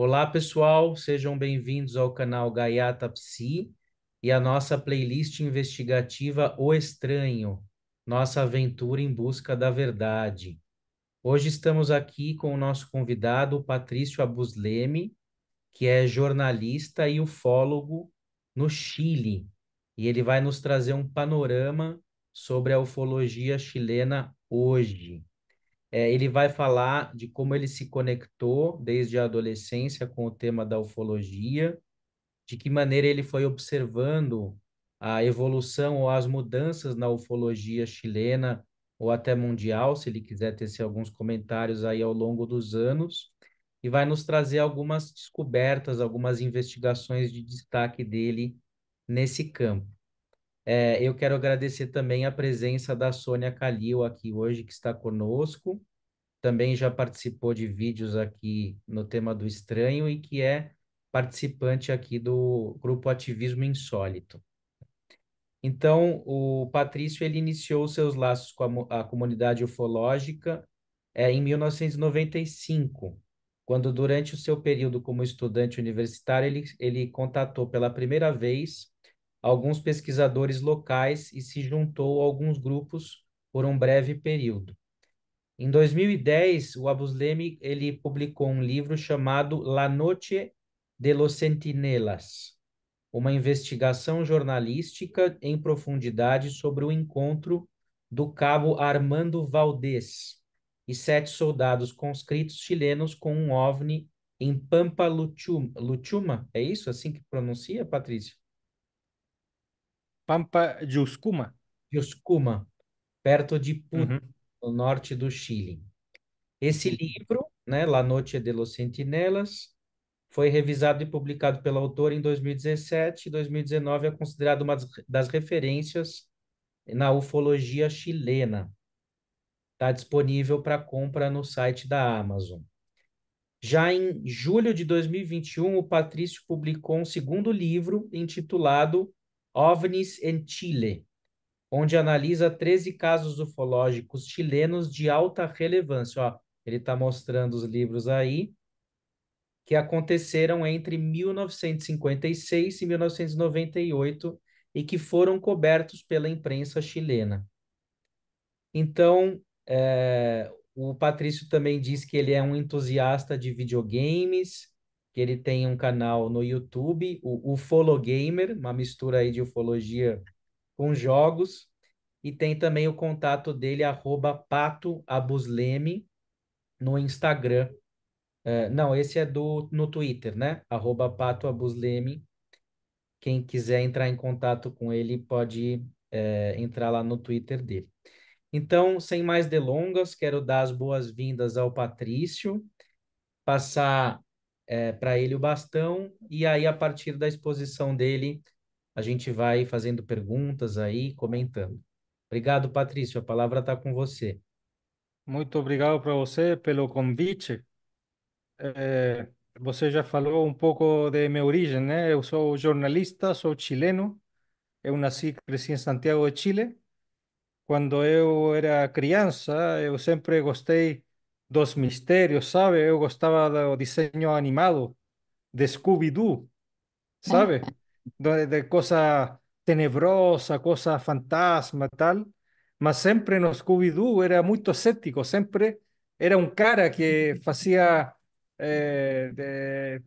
Olá, pessoal, sejam bem-vindos ao canal Gaiata Psi e à nossa playlist investigativa O Estranho, nossa aventura em busca da verdade. Hoje estamos aqui com o nosso convidado, Patrício Abusleme, que é jornalista e ufólogo no Chile, e ele vai nos trazer um panorama sobre a ufologia chilena hoje. É, ele vai falar de como ele se conectou desde a adolescência com o tema da ufologia, de que maneira ele foi observando a evolução ou as mudanças na ufologia chilena ou até mundial, se ele quiser tecer alguns comentários aí ao longo dos anos, e vai nos trazer algumas descobertas, algumas investigações de destaque dele nesse campo. É, eu quero agradecer também a presença da Sônia Calil aqui hoje, que está conosco. Também já participou de vídeos aqui no tema do estranho e que é participante aqui do grupo Ativismo Insólito. Então, o Patrício ele iniciou seus laços com a, a comunidade ufológica é, em 1995, quando, durante o seu período como estudante universitário, ele, ele contatou pela primeira vez alguns pesquisadores locais e se juntou a alguns grupos por um breve período. Em 2010, o Abusleme ele publicou um livro chamado La Noche de los Centinelas, uma investigação jornalística em profundidade sobre o encontro do cabo Armando Valdés e sete soldados conscritos chilenos com um OVNI em Pampa Luchuma. Luchuma é isso assim que pronuncia, Patrícia? Pampa de Uscuma? De Uscuma, perto de Puno, uhum. no norte do Chile. Esse livro, né, La Noche de los Centinelas, foi revisado e publicado pelo autor em 2017 e 2019 é considerado uma das referências na ufologia chilena. Está disponível para compra no site da Amazon. Já em julho de 2021, o Patrício publicou um segundo livro intitulado OVNIs em Chile, onde analisa 13 casos ufológicos chilenos de alta relevância. Ó, ele está mostrando os livros aí que aconteceram entre 1956 e 1998 e que foram cobertos pela imprensa chilena. Então, é, o Patrício também diz que ele é um entusiasta de videogames, que ele tem um canal no YouTube, o Ufolo Gamer, uma mistura aí de ufologia com jogos, e tem também o contato dele, arroba patoabusleme, no Instagram. É, não, esse é do no Twitter, né? Arroba patoabusleme. Quem quiser entrar em contato com ele pode é, entrar lá no Twitter dele. Então, sem mais delongas, quero dar as boas-vindas ao Patrício, passar é, para ele o bastão, e aí, a partir da exposição dele, a gente vai fazendo perguntas aí, comentando. Obrigado, Patrício. A palavra está com você. Muito obrigado para você pelo convite. É, você já falou um pouco de minha origem, né? Eu sou jornalista, sou chileno. Eu nasci e cresci em Santiago de Chile. Quando eu era criança, eu sempre gostei dos misterios, ¿sabe? Yo gustaba del diseño animado de Scooby-Doo, ¿sabe? Ah. De, de cosa tenebrosa, cosa fantasma, tal. Mas siempre en Scooby-Doo era muy escéptico, siempre era un cara que hacía, eh,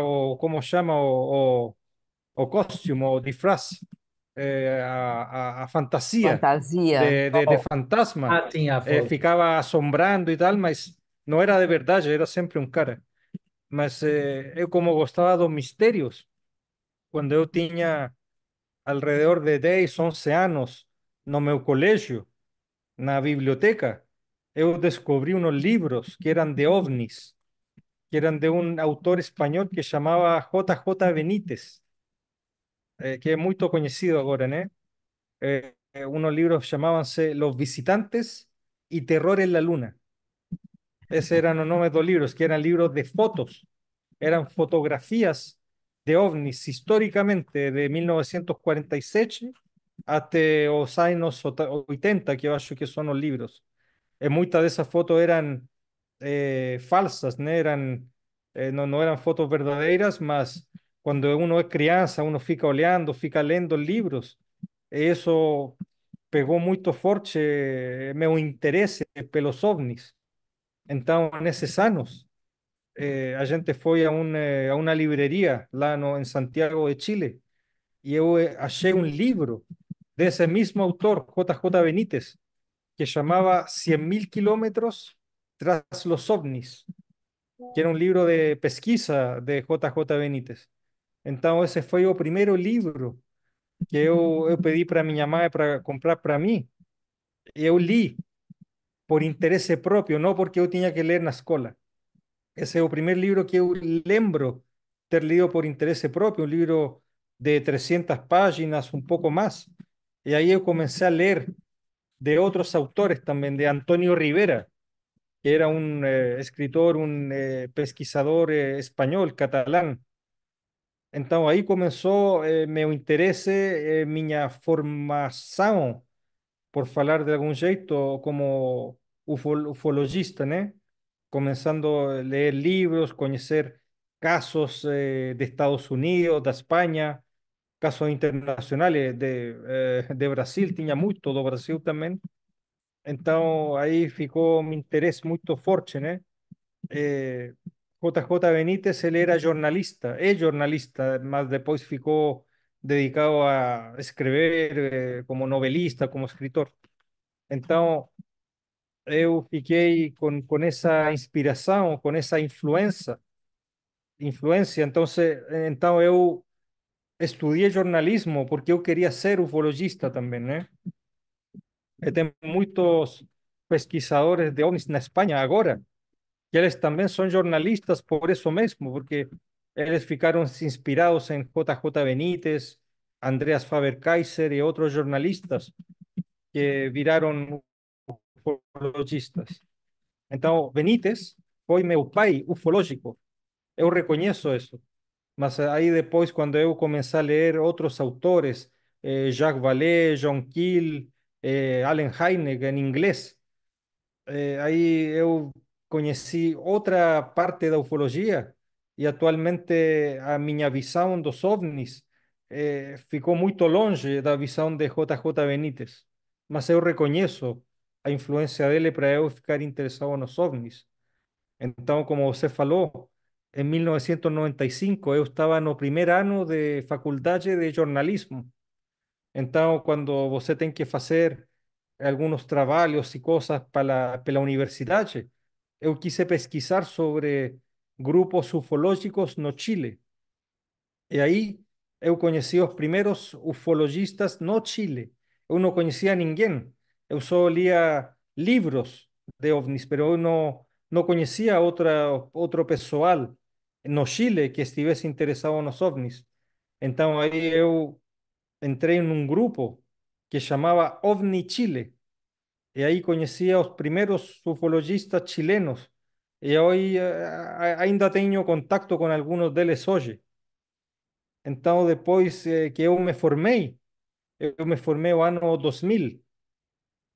o, como se o, o, o costume, o disfraz. Eh, a, fantasía, De, oh. fantasma. Ah, eh, ficaba asombrando eh, ficava tal, mas no era de verdad yo era siempre un cara. Mas eh, eh como gostava dos misterios, cuando tenía alrededor de 10, 11 anos, no meu colégio, na biblioteca, eu descubrí unos libros que eran de ovnis, que eran de un autor español que chamava JJ Benítez. Eh, que es muy conocido ahora, ¿eh? Eh, ¿eh? unos libros llamábanse Los Visitantes y Terror en la Luna. Ese eran los nombres de los libros, que eran libros de fotos, eran fotografías de ovnis históricamente de 1947 hasta los años 80, que acho que son los libros. muchas de esas fotos eran falsas, ¿no? Eran, eh, no, no eran fotos verdaderas, más cuando uno es crianza, uno fica oleando, fica leyendo libros. Eso pegó mucho fuerte mi interés por los ovnis. Entonces, esos esos eh, a gente eh, fue a, una librería a lá no, Santiago de Chile Y yo eh, hallé un libro de ese mismo autor, JJ Benítez, que llamaba 100.000 mil kilómetros tras los ovnis, que era un libro de pesquisa de JJ Benítez entonces ese fue el primer libro que yo pedí para mi mamá para comprar para mí. yo leí por interés propio, no porque yo tenía que leer en la escuela ese es el primer libro que yo lembro ter leído por interés propio un libro de 300 páginas, un poco más y ahí yo comencé a leer de otros autores también, de Antonio Rivera, que era un eh, escritor, un eh, pesquisador eh, español catalán, Então aí começou eh, meu interesse, eh, minha formação, por falar de algum jeito, como ufologista, né? Começando a ler livros, conhecer casos eh, de Estados Unidos, da Espanha, casos internacionais de, eh, de Brasil, tinha muito do Brasil também. Então aí ficou um interesse muito forte, né? Eh, JJ Benítez, él era jornalista, es jornalista, más después ficó dedicado a escribir eh, como novelista, como escritor. Entonces, yo fiquei con, con esa inspiración, con esa influencia. influencia. Entonces, entonces eu estudié jornalismo porque yo quería ser ufologista también, Hay ¿eh? muchos muchos pesquisadores de ovnis en España ahora. Y ellos también son jornalistas por eso mismo, porque ellos ficaron inspirados en JJ Benítez, Andreas Faber-Kaiser y otros jornalistas que viraron ufologistas. Entonces, Benítez fue mi pai ufológico. Yo reconozco eso. Mas ahí después cuando eu comencé a leer otros autores, eh, Jacques Vallée, John Keel, eh, Allen Hynek, en em inglés, eh, ahí yo... Conocí otra parte de ufología y actualmente a visión de los ovnis eh, ficou muito longe da visão de JJ Benítez, mas eu la influencia de él para eu ficar interessado los ovnis. entonces como usted falou, em en 1995 e e eu en no primeiro ano de faculdade de jornalismo. Entonces, cuando você tem que fazer algunos y e y para para la universidad, yo quise pesquisar sobre grupos ufológicos no Chile. y ahí eu conheci los primeros ufologistas no Chile. Eu no a nadie, Eu solo leía libros de ovnis, pero yo no conocía conhecia outra, outro pessoal no Chile que interesado en los ovnis. Então yo eu en un grupo que llamaba OVNI Chile. E aí conhecia os primeiros ufologistas chilenos. E hoje eh, ainda tenho contato com alguns deles hoje. Então, depois eh, que eu me formei, eu me formei no ano 2000.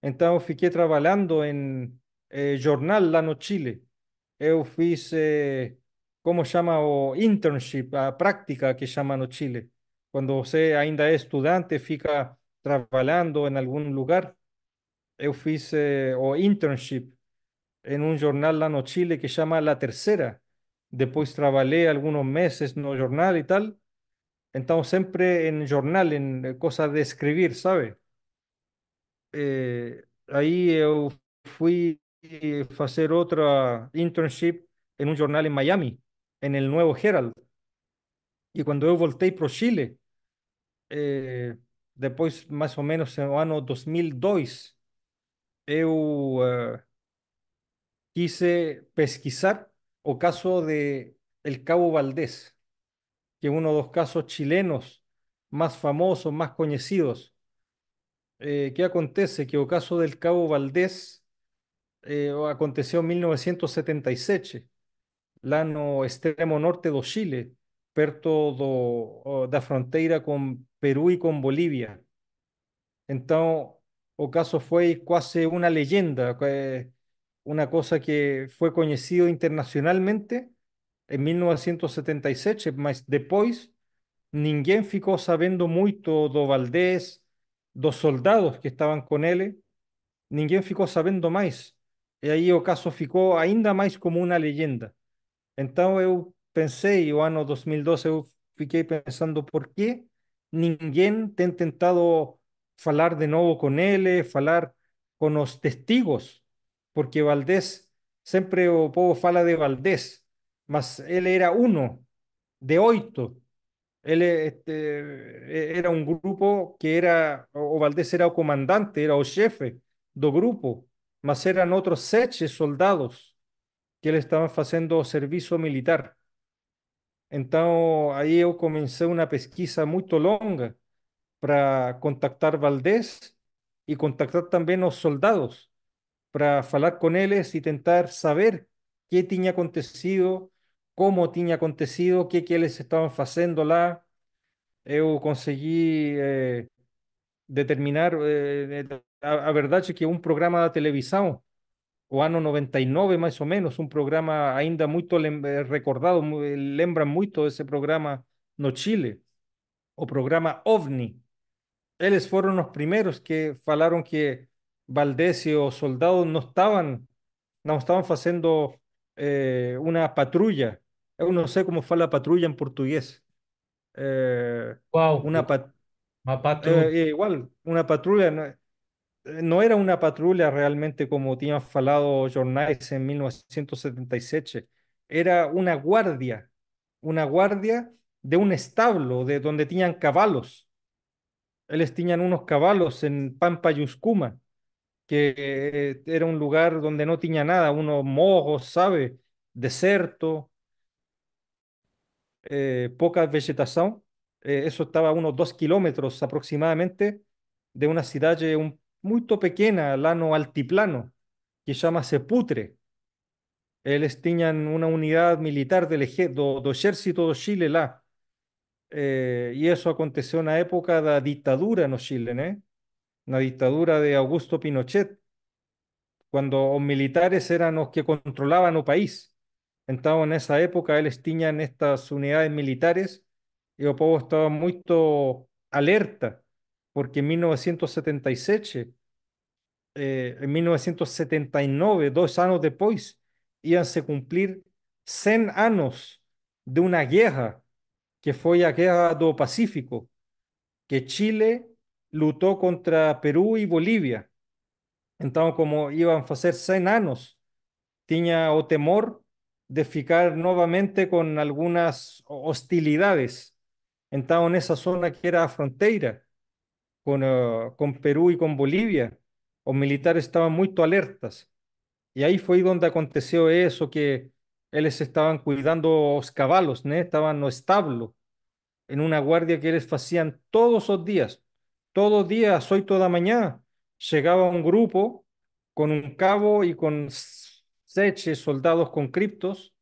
Então, eu fiquei trabalhando em eh, jornal lá no Chile. Eu fiz, eh, como chama, o internship, a prática que chama no Chile. Quando você ainda é estudante, fica trabalhando em algum lugar. Yo hice eh, o internship en un jornal lá Chile que llama La Tercera. Después trabajé algunos meses en no jornal y tal. siempre siempre en jornal, en eh, cosas de escribir, sabe? Eh, ahí yo eu fui hacer otra internship en un jornal en Miami, en El Nuevo Herald. Y cuando yo voltei pro Chile, después más o menos menos, el año 2002, eu eh, quise pesquisar o caso de el Cabo Valdés, que es uno de los casos chilenos más famosos, más conocidos. Eh, ¿Qué acontece? Que el caso del Cabo Valdés eh, Aconteció en 1977, en el extremo norte de Chile, perto De la frontera con Perú y con Bolivia. Entonces ocaso fue casi una leyenda, una cosa que fue conocido internacionalmente en 1977, mas después ninguém ficó sabiendo mucho de Valdés, dos soldados que estaban con él, ninguém ficó sabiendo más, y ahí ocaso caso ainda más como una leyenda. Entonces yo pensé, pensei, el año 2012, yo fiquei pensando por qué ninguém ha intentado falar de nuevo con él, eh, falar con los testigos, porque Valdés, siempre o povo fala de Valdés, mas él era uno de oito. Él eh, este, eh, era un grupo que era, o Valdés era el comandante, era el jefe do grupo, mas eran otros sete soldados que le estaban haciendo servicio militar. Entonces, ahí yo comencé una pesquisa muy longa para contactar Valdés y contactar también a los soldados para hablar con ellos y tentar saber qué tenía acontecido, cómo tenía acontecido, qué que ellos estaban haciendo lá. Eu conseguí eh, determinar eh, a, verdad que un programa de televisado o año 99 más o menos, un programa ainda muy eh, recordado, lembran todo ese programa no Chile, o programa OVNI, ellos fueron los primeros que falaron que Valdés y los soldados no estaban no estaban haciendo eh, patrulla no sé cómo fue la patrulla en portugués eh, una Eh, igual, una patrulla no eh, no era una patrulla realmente como tenían falado jornais en 1977. Era una guardia, una guardia de un establo de donde tenían caballos les tiñan unos caballos en Pampa Yuscuma, que eh, era un lugar donde no tenía nada, unos morros, sabe, deserto, eh, poca vegetación. Eh, eso estaba a unos dos kilómetros aproximadamente de una ciudad muy pequeña, Lano Altiplano, que se llama Seputre. Ellos tenían una unidad militar del ejército de Chile la eh, y eso aconteció en una época la dictadura en Chile, eh La dictadura de Augusto Pinochet, cuando los militares eran los que controlaban el país. entonces en esa época, ellos tenían estas unidades militares y el pueblo estaba muy alerta, porque en 1977, eh, en 1979, dos años después iban a cumplir 100 años de una guerra que fue a Pacífico, que Chile luchó contra Perú y Bolivia. Entonces, como iban a hacer 100 años, tenía o temor de ficar nuevamente con algunas hostilidades. Entonces, en esa zona que era la frontera eh, con Perú y con Bolivia, los militares estaban muy alertas. Y ahí fue donde aconteció eso que ellos estaban cuidando los caballos, ¿no? estaban no establo, en una guardia que ellos hacían todos los días. Todos los días, hoy toda mañana, llegaba un grupo con un cabo y con seis soldados con criptos,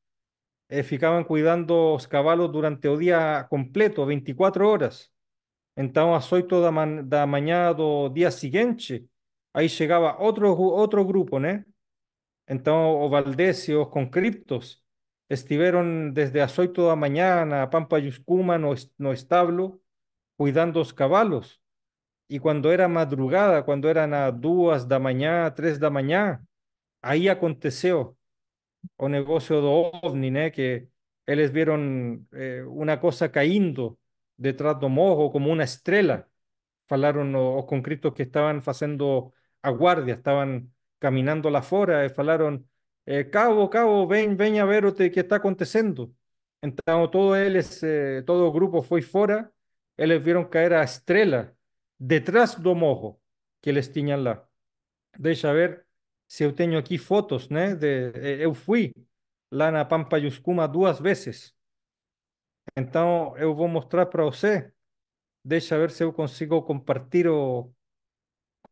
Y ficaban cuidando los caballos durante el día completo, 24 horas. Entonces, hoy toda mañana, día siguiente, ahí llegaba otro, otro grupo, ¿no? Entonces o y os concriptos estuvieron desde azoito de la mañana a Pampa Yuscuma no, no establo cuidando los caballos. Y cuando era madrugada, cuando eran a duas da mañana tres da mañana ahí aconteció o negocio de OVNI, Que Ellos vieron eh, una cosa cayendo detrás do mojo como una estrella. Falaron los concriptos que estaban haciendo a guardia, estaban caminando la fora y eh, eh, cabo, cabo, ven, ven a ver qué que está acontecendo. Entonces, eh, todo el todo grupo fue fora, eles vieron caer a estrela detrás do morro que les tinham lá. Deixa ver si eu tenho aquí fotos, ¿no? De, eu fui lá na Pampa Yuscuma duas veces. Então eu a mostrar para você. Deixa ver si eu consigo compartir o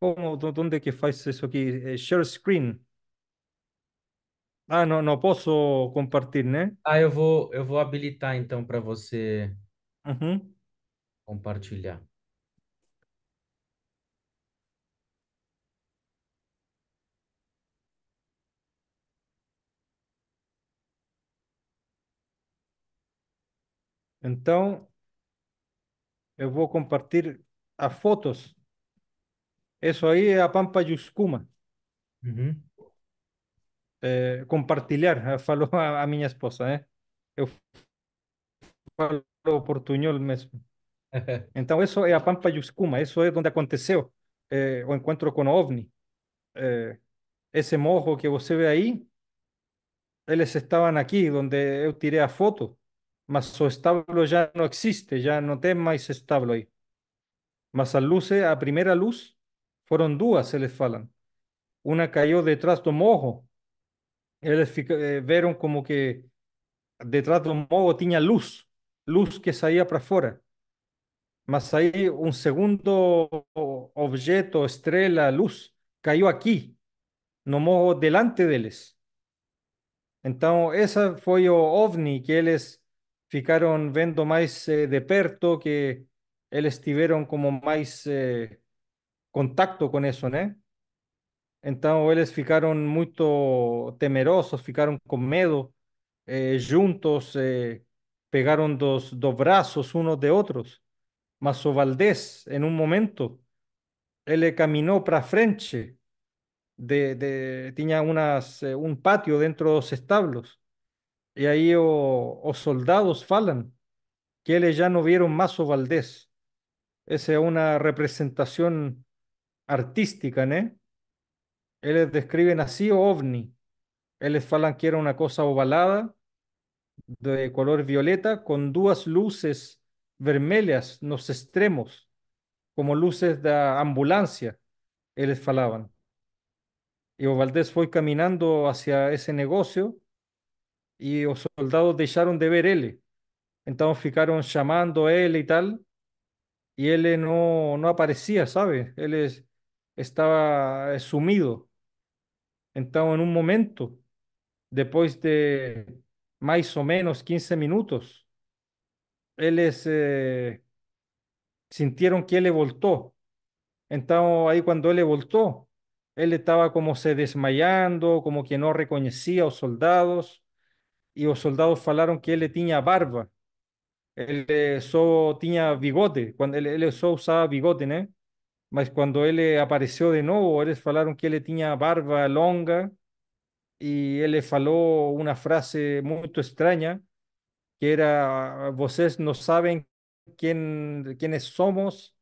¿Cómo, ¿Dónde que faz eso aquí? Eh, share screen. Ah, não, não posso compartilhar, né? Ah, eu vou, eu vou habilitar então para você uhum. compartilhar. Então, eu vou compartilhar as fotos. Eso ahí a Pampa Yuscuma. Eh, compartilhar, eh, a, mi esposa, né? Eh. Eu falo portuñol mesmo. entonces eso es a Pampa Yuscuma, eso es donde aconteceu eh, o encuentro con OVNI. Eh, ese mojo que usted ve ahí, ellos estaban aquí donde yo tiré a foto, mas su establo ya no existe, ya no tem más establo ahí. Mas a luz, a primera luz, fueron se les falan Una cayó detrás de mojo Eles ellos como que detrás un mojo tenía luz, luz que salía para afuera. Mas ahí un segundo objeto, estrella, luz, cayó aquí no mojo delante de ellos. Entonces esa fue el ovni que ellos ficaron vendo más eh, de perto, que ellos estuvieron como más... Eh, contacto con eso, ¿no? Entonces ellos ficaron muy temerosos, ficaron con medo, eh, juntos pegaron eh, pegaron dos, dos unos de otros, Mas Valdés, en un momento, él caminó para frente, de, de, eh, patio dentro de los los establos, y ahí oh, los soldados falan que él ya no vieron más Valdés. Esa es una representación artística, ¿no? Ellos describen así oh, ovni. Ellos falan que era una cosa ovalada de color violeta con dos luces vermelhas los extremos, como luces de ambulancia, ellos falaban. Y Valdés fue caminando hacia ese negocio y los soldados dejaron de ver él. Entonces ficaron llamando a él y tal, y él no, no aparecía, ¿sabe? Él es, estaba sumido, estaba en un momento, después de más o menos 15 minutos, ellos eh, sintieron que él voltó. Entonces ahí cuando él voltó, él estaba como se desmayando, como que no reconocía a los soldados, y los soldados falaron que él tenía barba, él eh, solo tenía bigote, cuando él, él solo usaba bigote, ¿eh? mas cuando él eh, apareció de nuevo, eles falaram que ele tenía barba longa él le falou una frase muy extraña. que era, vocês no saben quem, somos,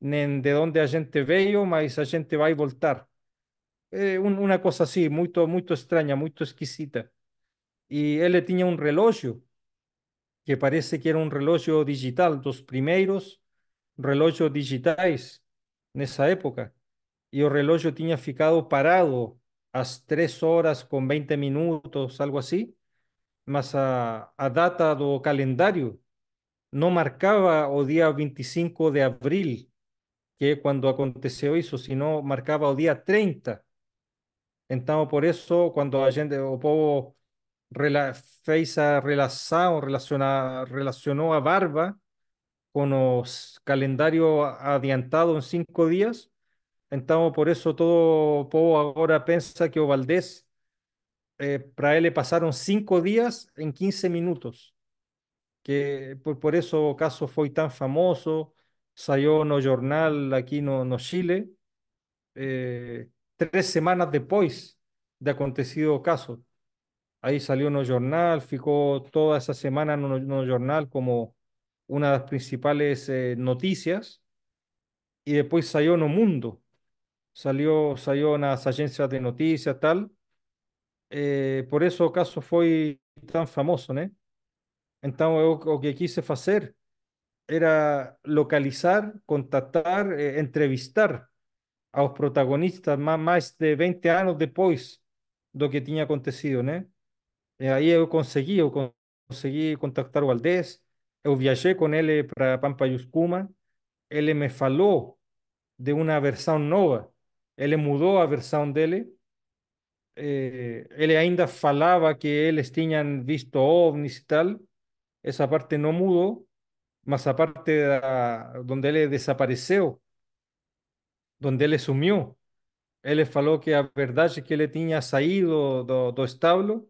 ni de dónde a gente veio, mas a gente vai voltar. Eh, una uma coisa muy muito, muito estranha, muito esquisita. E ele tinha um que parece que era un relógio digital, dos primeros relógios digitais, nessa época y el relógio tinha ficado parado às 3 horas com 20 minutos, algo así. mas a, data do calendario no marcaba o dia 25 de abril, que é quando aconteceu isso, sino marcava o dia 30. Então, por isso, quando a o povo fez a relação, relaciona, relacionou a barba con los calendarios adiantados en cinco días. Entonces, por eso todo povo ahora piensa que Valdés, eh, para él le pasaron cinco días en 15 minutos. Que por, por eso caso fue tan famoso, salió no jornal aquí en no Chile, eh, tres semanas después de acontecido caso. Ahí salió no jornal, ficó toda esa semana en no jornal como una de las principales eh, noticias. Y después salió en el Mundo, salió, salió las agencias de noticias, tal. Eh, por eso el caso fue tan famoso, ¿no? Entonces lo que quise hacer era localizar, contactar, eh, entrevistar a los protagonistas más, más de 20 años después de lo que tenía acontecido, ¿no? ahí yo eu conseguí contactar a Valdés, eu viajei com ele eh, para yuskuma, ele eh, me falou de uma versão nova, ele eh, mudou a versão dele, ele ainda falava que eles tinham visto ovnis e tal, essa parte não mudou, mas a parte da, ah, onde ele desapareceu, onde ele sumiu, ele falou que a verdade é que ele tinha saído do, do estábulo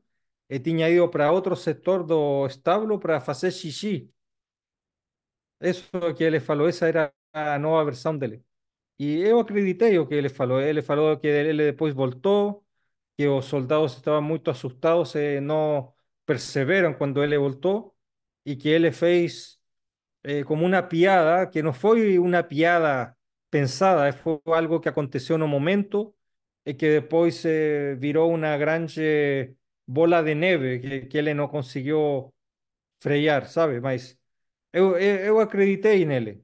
e tinha ido para outro setor do estábulo para fazer xixi. Eso que él le faló, esa era la nueva versión de él y yo acredité yo que él le él le faló que él después voltó que los soldados estaban muy asustados eh, no perseveraron cuando él le voltó y que él fez eh, como una piada, que no fue una piada pensada, eh, fue algo que aconteció en un momento y que después se viró una gran bola de nieve que, él no consiguió frear, sabe? Eu, eu, en él, nele,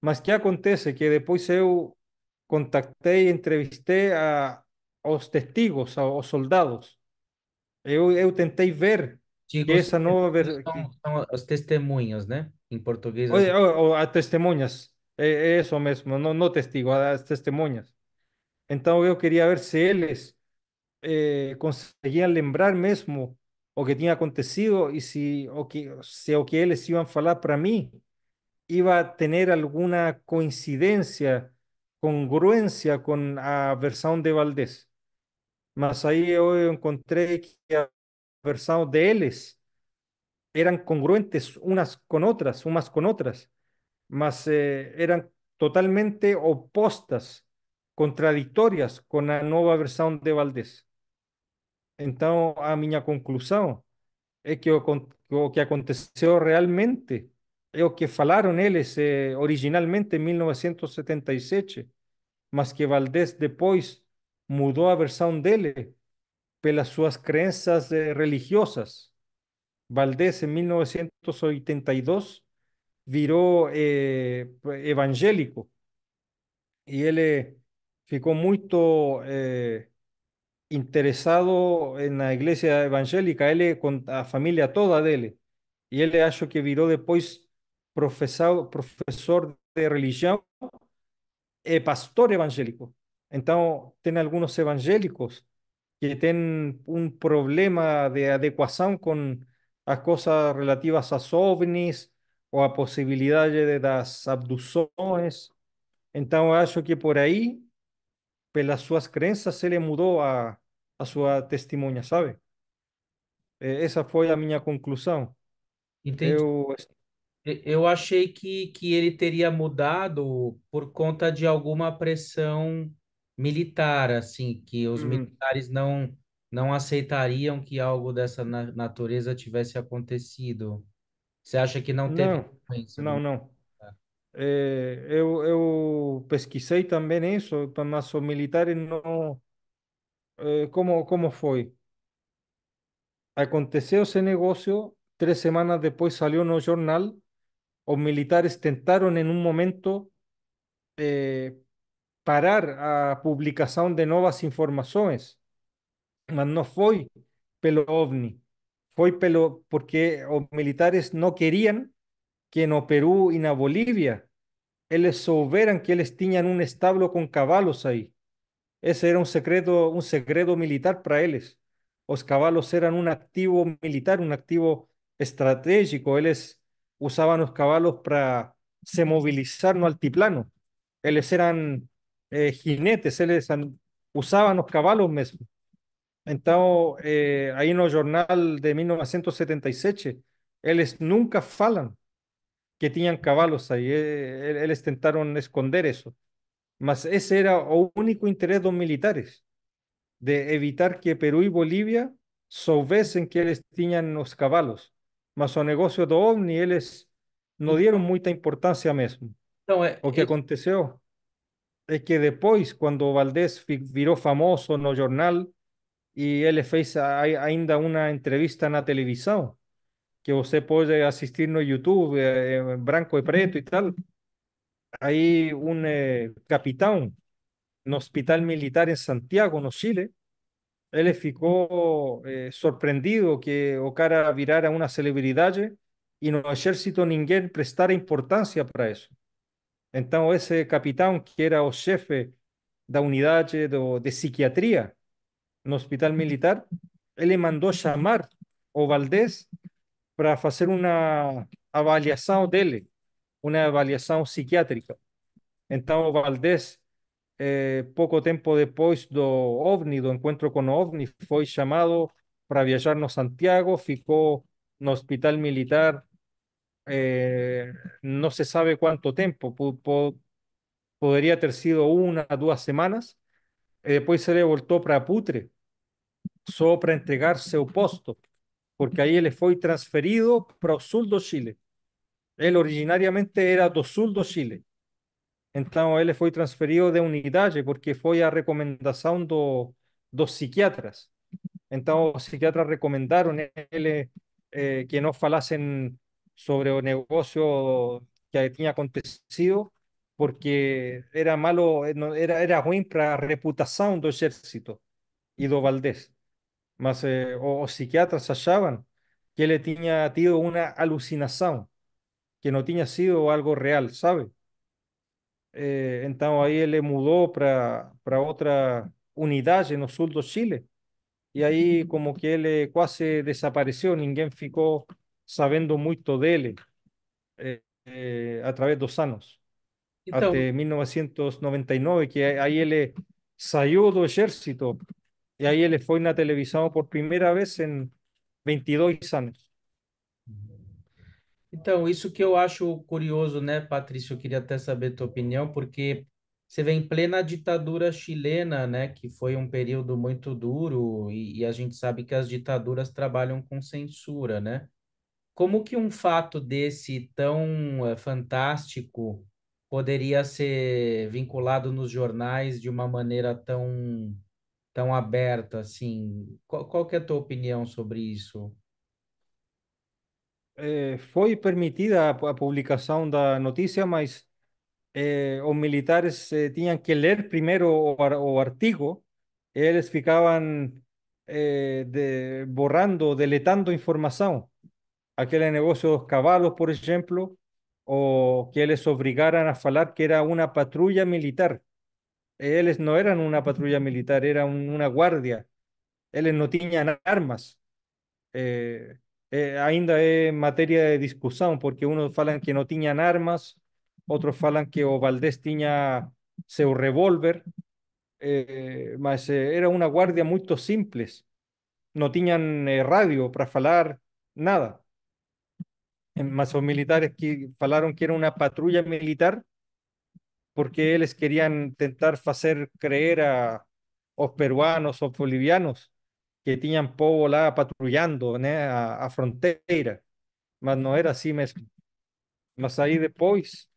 mas que acontece que después eu contactei y entrevistei a, los testigos, los soldados. Eu, eu tentei ver que essa nova versão... os testemunhos, né? Em português. Ou, ou, a testemunhas, é, e, isso mesmo, No, no testigo, as testemunhas. Então eu queria ver si eles eh, conseguiam lembrar mesmo o que tenía acontecido y si o que, ellos o que iban a hablar para mí iba a tener alguna coincidencia, congruencia con la versión de Valdés. Mas ahí hoy encontré que versión de ellos eran congruentes unas con otras, unas con otras, mas eh, eran totalmente opuestas, contradictorias con la nueva versión de Valdés. Então, a minha conclusão é que o, o que aconteceu realmente é o que falaram eles eh, originalmente em 1977, mas que Valdés depois mudou a versão dele pelas suas crenças eh, religiosas. Valdés, em 1982, virou eh, evangélico e ele ficou muito eh, interesado en la iglesia evangélica, él con la familia toda él él él hecho que viró después profesor profesor de religión y eh, pastor evangélico. Entonces, tiene algunos evangélicos que tienen un problema de adecuación con las cosas relativas a ovnis o a de las entonces Entonces, creo que por ahí... pelas suas crenças, ele mudou a, a sua testemunha, sabe? Essa foi a minha conclusão. Entendi. Eu, eu achei que, que ele teria mudado por conta de alguma pressão militar, assim, que os hum. militares não, não aceitariam que algo dessa natureza tivesse acontecido. Você acha que não teve não, influência? Não, né? não. Yo eh, eu, eu pesquisei também isso, mas militares no... ¿Cómo eh, como, como foi? Aconteceu esse negócio, três semanas depois saiu no jornal, los militares tentaram en em un um momento eh, parar a publicación de nuevas informaciones mas no foi pelo OVNI, foi pelo, porque los militares no querían que no Perú y e na Bolivia... Ellos soberan que ellos tenían un establo con caballos ahí. Ese era un secreto, un militar para ellos. Los caballos eran un activo militar, un activo estratégico. Ellos usaban los caballos para se movilizar no altiplano. Ellos eran eh, jinetes, ellos usaban los caballos mismo. Entonces, eh, ahí en el jornal de 1977, ellos nunca falan que tenían caballos ahí. Eh, ellos intentaron esconder eso. Mas ese era el único interés de los militares, de evitar que Perú y Bolivia soubesen que ellos tenían los caballos. mas o negocio de OVNI ellos no dieron mucha importancia. mesmo. Então, eh, o que eh, aconteció, es que después, cuando Valdés viró famoso en el jornal él él fez ainda una entrevista en la televisión, que usted puede asistir no YouTube, eh, en branco y preto y tal. Ahí un eh, capitán en hospital militar en Santiago, en Chile, él ficou eh, sorprendido que o cara virara una celebridad y no ejército ninguém prestara importancia para eso. Entonces ese capitán, que era el jefe de unidad unidad de en el hospital militar, le mandó llamar o Valdés para hacer una evaluación de él, una evaluación psiquiátrica. Entonces Valdés, eh, poco tiempo después de do OVNI, do encuentro con OVNI, fue llamado para viajar a Santiago, en no hospital militar eh, no se sabe cuánto tiempo, podría haber sido una o dos semanas. después se le para Putre, solo para entregar su puesto, porque ahí él fue transferido para el sur Chile. Él originariamente era del sur de Chile. Entonces él fue transferido de unidad porque fue a recomendación de dos psiquiatras. Entonces los psiquiatras recomendaron él eh, que no falasen sobre el negocio que había acontecido porque era malo, era, era para la reputación del ejército y de Valdés más, eh, o, psiquiatras achaban que él tenía tido una alucinación, que no tenía sido algo real, ¿sabe? Eh, entonces ahí él mudó para otra unidad en el sur de Chile y ahí como que él eh, casi desapareció, nadie ficó sabiendo mucho de él a través de los años. Hasta 1999, que ahí él salió del ejército E aí ele foi na televisão por primeira vez em 22 anos. Então, isso que eu acho curioso, né, Patrício? Eu queria até saber tua opinião, porque você vem em plena ditadura chilena, né, que foi um período muito duro, e, e a gente sabe que as ditaduras trabalham com censura, né? Como que um fato desse tão eh, fantástico poderia ser vinculado nos jornais de uma maneira tão tão aberta assim. Qual, qual que é a tua opinião sobre isso? É, foi permitida a, publicação da notícia, mas é, os militares é, tinham que ler primeiro o, o artigo. Eles ficavam é, de, borrando, deletando informação. Aquele negócio dos cavalos, por exemplo, ou que eles obrigaram a falar que era uma patrulha militar. Ellos no eran una patrulla militar, era una guardia. Ellos no tenían armas. Eh, eh, ainda es materia de discusión, porque unos falan que no tenían armas, otros falan que o Valdés tenía su revólver, eh, eh era una guardia muy simple. No tenían eh, radio para falar nada. más los militares que falaron que era una patrulla militar porque ellos querían intentar hacer creer a los peruanos o bolivianos que tenían povo lá patrullando a, frontera, frontera, mas no era así mismo. Mas ahí después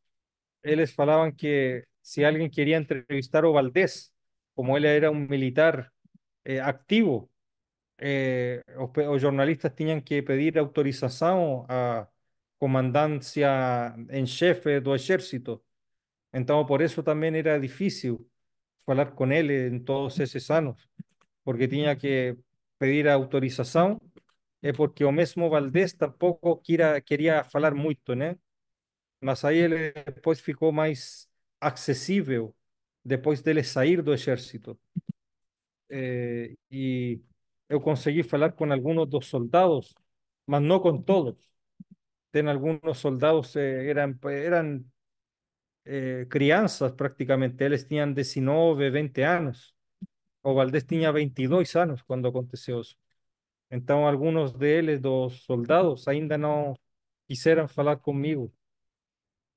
ellos falaban que si alguien quería entrevistar a Valdés, como él era un militar eh, activo, eh, los periodistas tenían que pedir autorización a comandancia en jefe del ejército. Entonces, por eso también era difícil hablar con él en todos esos años, porque tenía que pedir autorización, é eh, porque o mismo Valdés tampoco quería hablar falar mucho, né? Mas él después depois más accesible, después de dele salir do ejército eh, y yo conseguí hablar con algunos de dos soldados, mas no con todos. ten algunos soldados eh, eran eran eh, crianzas prácticamente. Ellos tenían 19, 20 años. O Valdés tenía 22 cuando aconteció eso. Entonces, algunos de ellos dos soldados, ainda no quisieron hablar conmigo...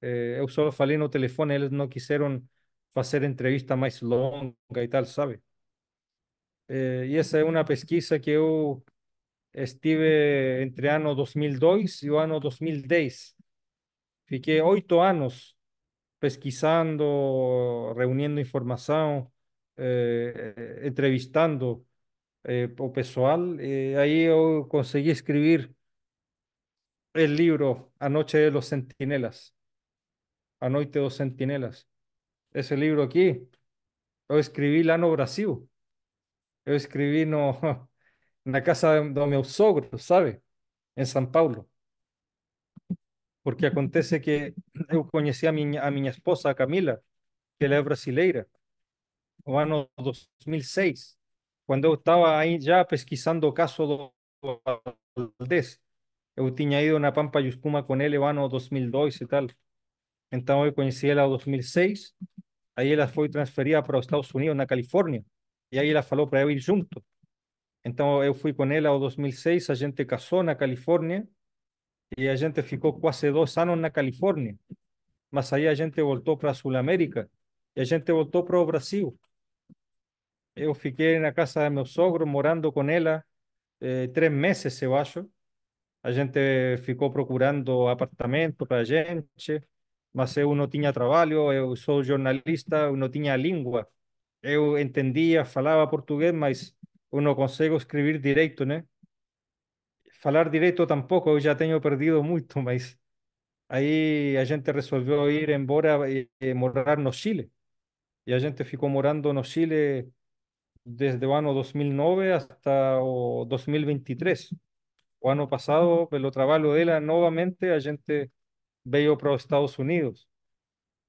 ...yo eh, solo solo falei el teléfono, ellos no quisieron... ...hacer entrevista más longa y tal, sabe? Eh, ...y esa es una pesquisa que yo... ...estuve entre año 2002 y el año 2010. Fiquei oito años pesquisando, reuniendo información, eh, entrevistando eh, o pessoal. Eh, ahí yo conseguí escribir el libro Anoche de los Centinelas, de los Centinelas. Ese libro aquí, yo escribí lano Brasil, yo escribí no, la casa de, mi sogro, ¿sabe? En San Paulo. porque acontece que eu conheci a minha, a minha esposa, a Camila, que ela é brasileira, no ano 2006, quando eu estava aí já pesquisando o caso do Valdés. Eu tinha ido na Pampa Yuscuma com ele no ano 2002 e tal. Então eu conheci ela em 2006. Aí ela foi transferida para os Estados Unidos, na Califórnia. E aí ela falou para eu ir junto. Então eu fui com ela em 2006, a gente casou na Califórnia. E a gente ficou quase dois anos na Califórnia. Mas aí a gente voltou para a Sul-América. E a gente voltou para o Brasil. Eu fiquei na casa do meu sogro, morando com ela, eh, três meses, eu acho. A gente ficou procurando apartamento para a gente, mas eu não tinha trabalho, eu sou jornalista, eu não tinha língua. Eu entendia, falava português, mas eu não consigo escrever direito, né? falar directo tampoco, ya já perdido mucho, pero ahí la gente resolvió ir embora y eh, morar en Chile. Y la gente ficou morando no Chile desde el ano 2009 hasta o 2023. O ano el pues, trabajo de dela, nuevamente a gente veio para Estados Unidos.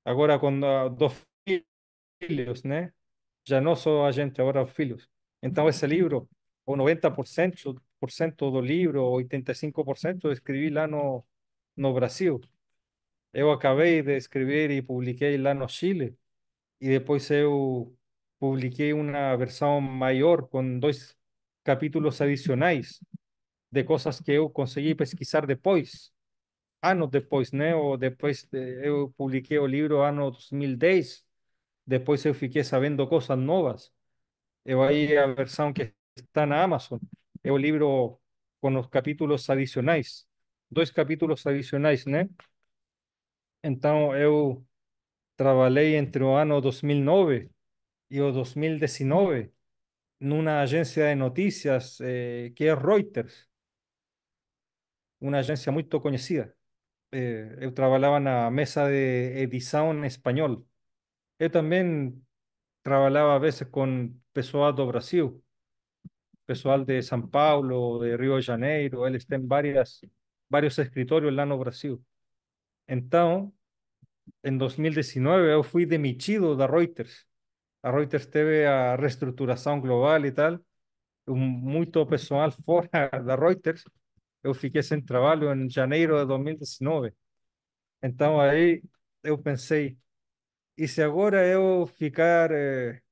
Ahora com ah, dos filhos, né? Já não sou a gente, agora os filhos. Então esse livro, o 90% do livro 85% escrevi lá no, no Brasil. Eu acabei de escrever e publiquei lá no Chile e depois eu publiquei uma versão maior com dois capítulos adicionais de coisas que eu consegui pesquisar depois, anos depois, né? Ou depois eu publiquei o livro ano 2010, depois eu fiquei sabendo coisas novas. Eu aí a versão que está na Amazon, é o livro com os capítulos adicionais, dois capítulos adicionais, né? Então eu trabalhei entre o ano 2009 e o 2019 numa agência de notícias eh, que é Reuters, uma agência muito conhecida. Eh, eu trabalhava na mesa de edição em espanhol. Eu também trabalhava a vezes com pessoal do Brasil pessoal de São Paulo, de Rio de Janeiro, él tienen várias, vários escritórios lá no Brasil. Então, en 2019, eu fui demitido da Reuters. A Reuters teve a reestruturação global e tal. Muito pessoal fora da Reuters. Eu fiquei sem trabalho em janeiro de 2019. Então, aí eu pensei, y se agora eu ficar eh,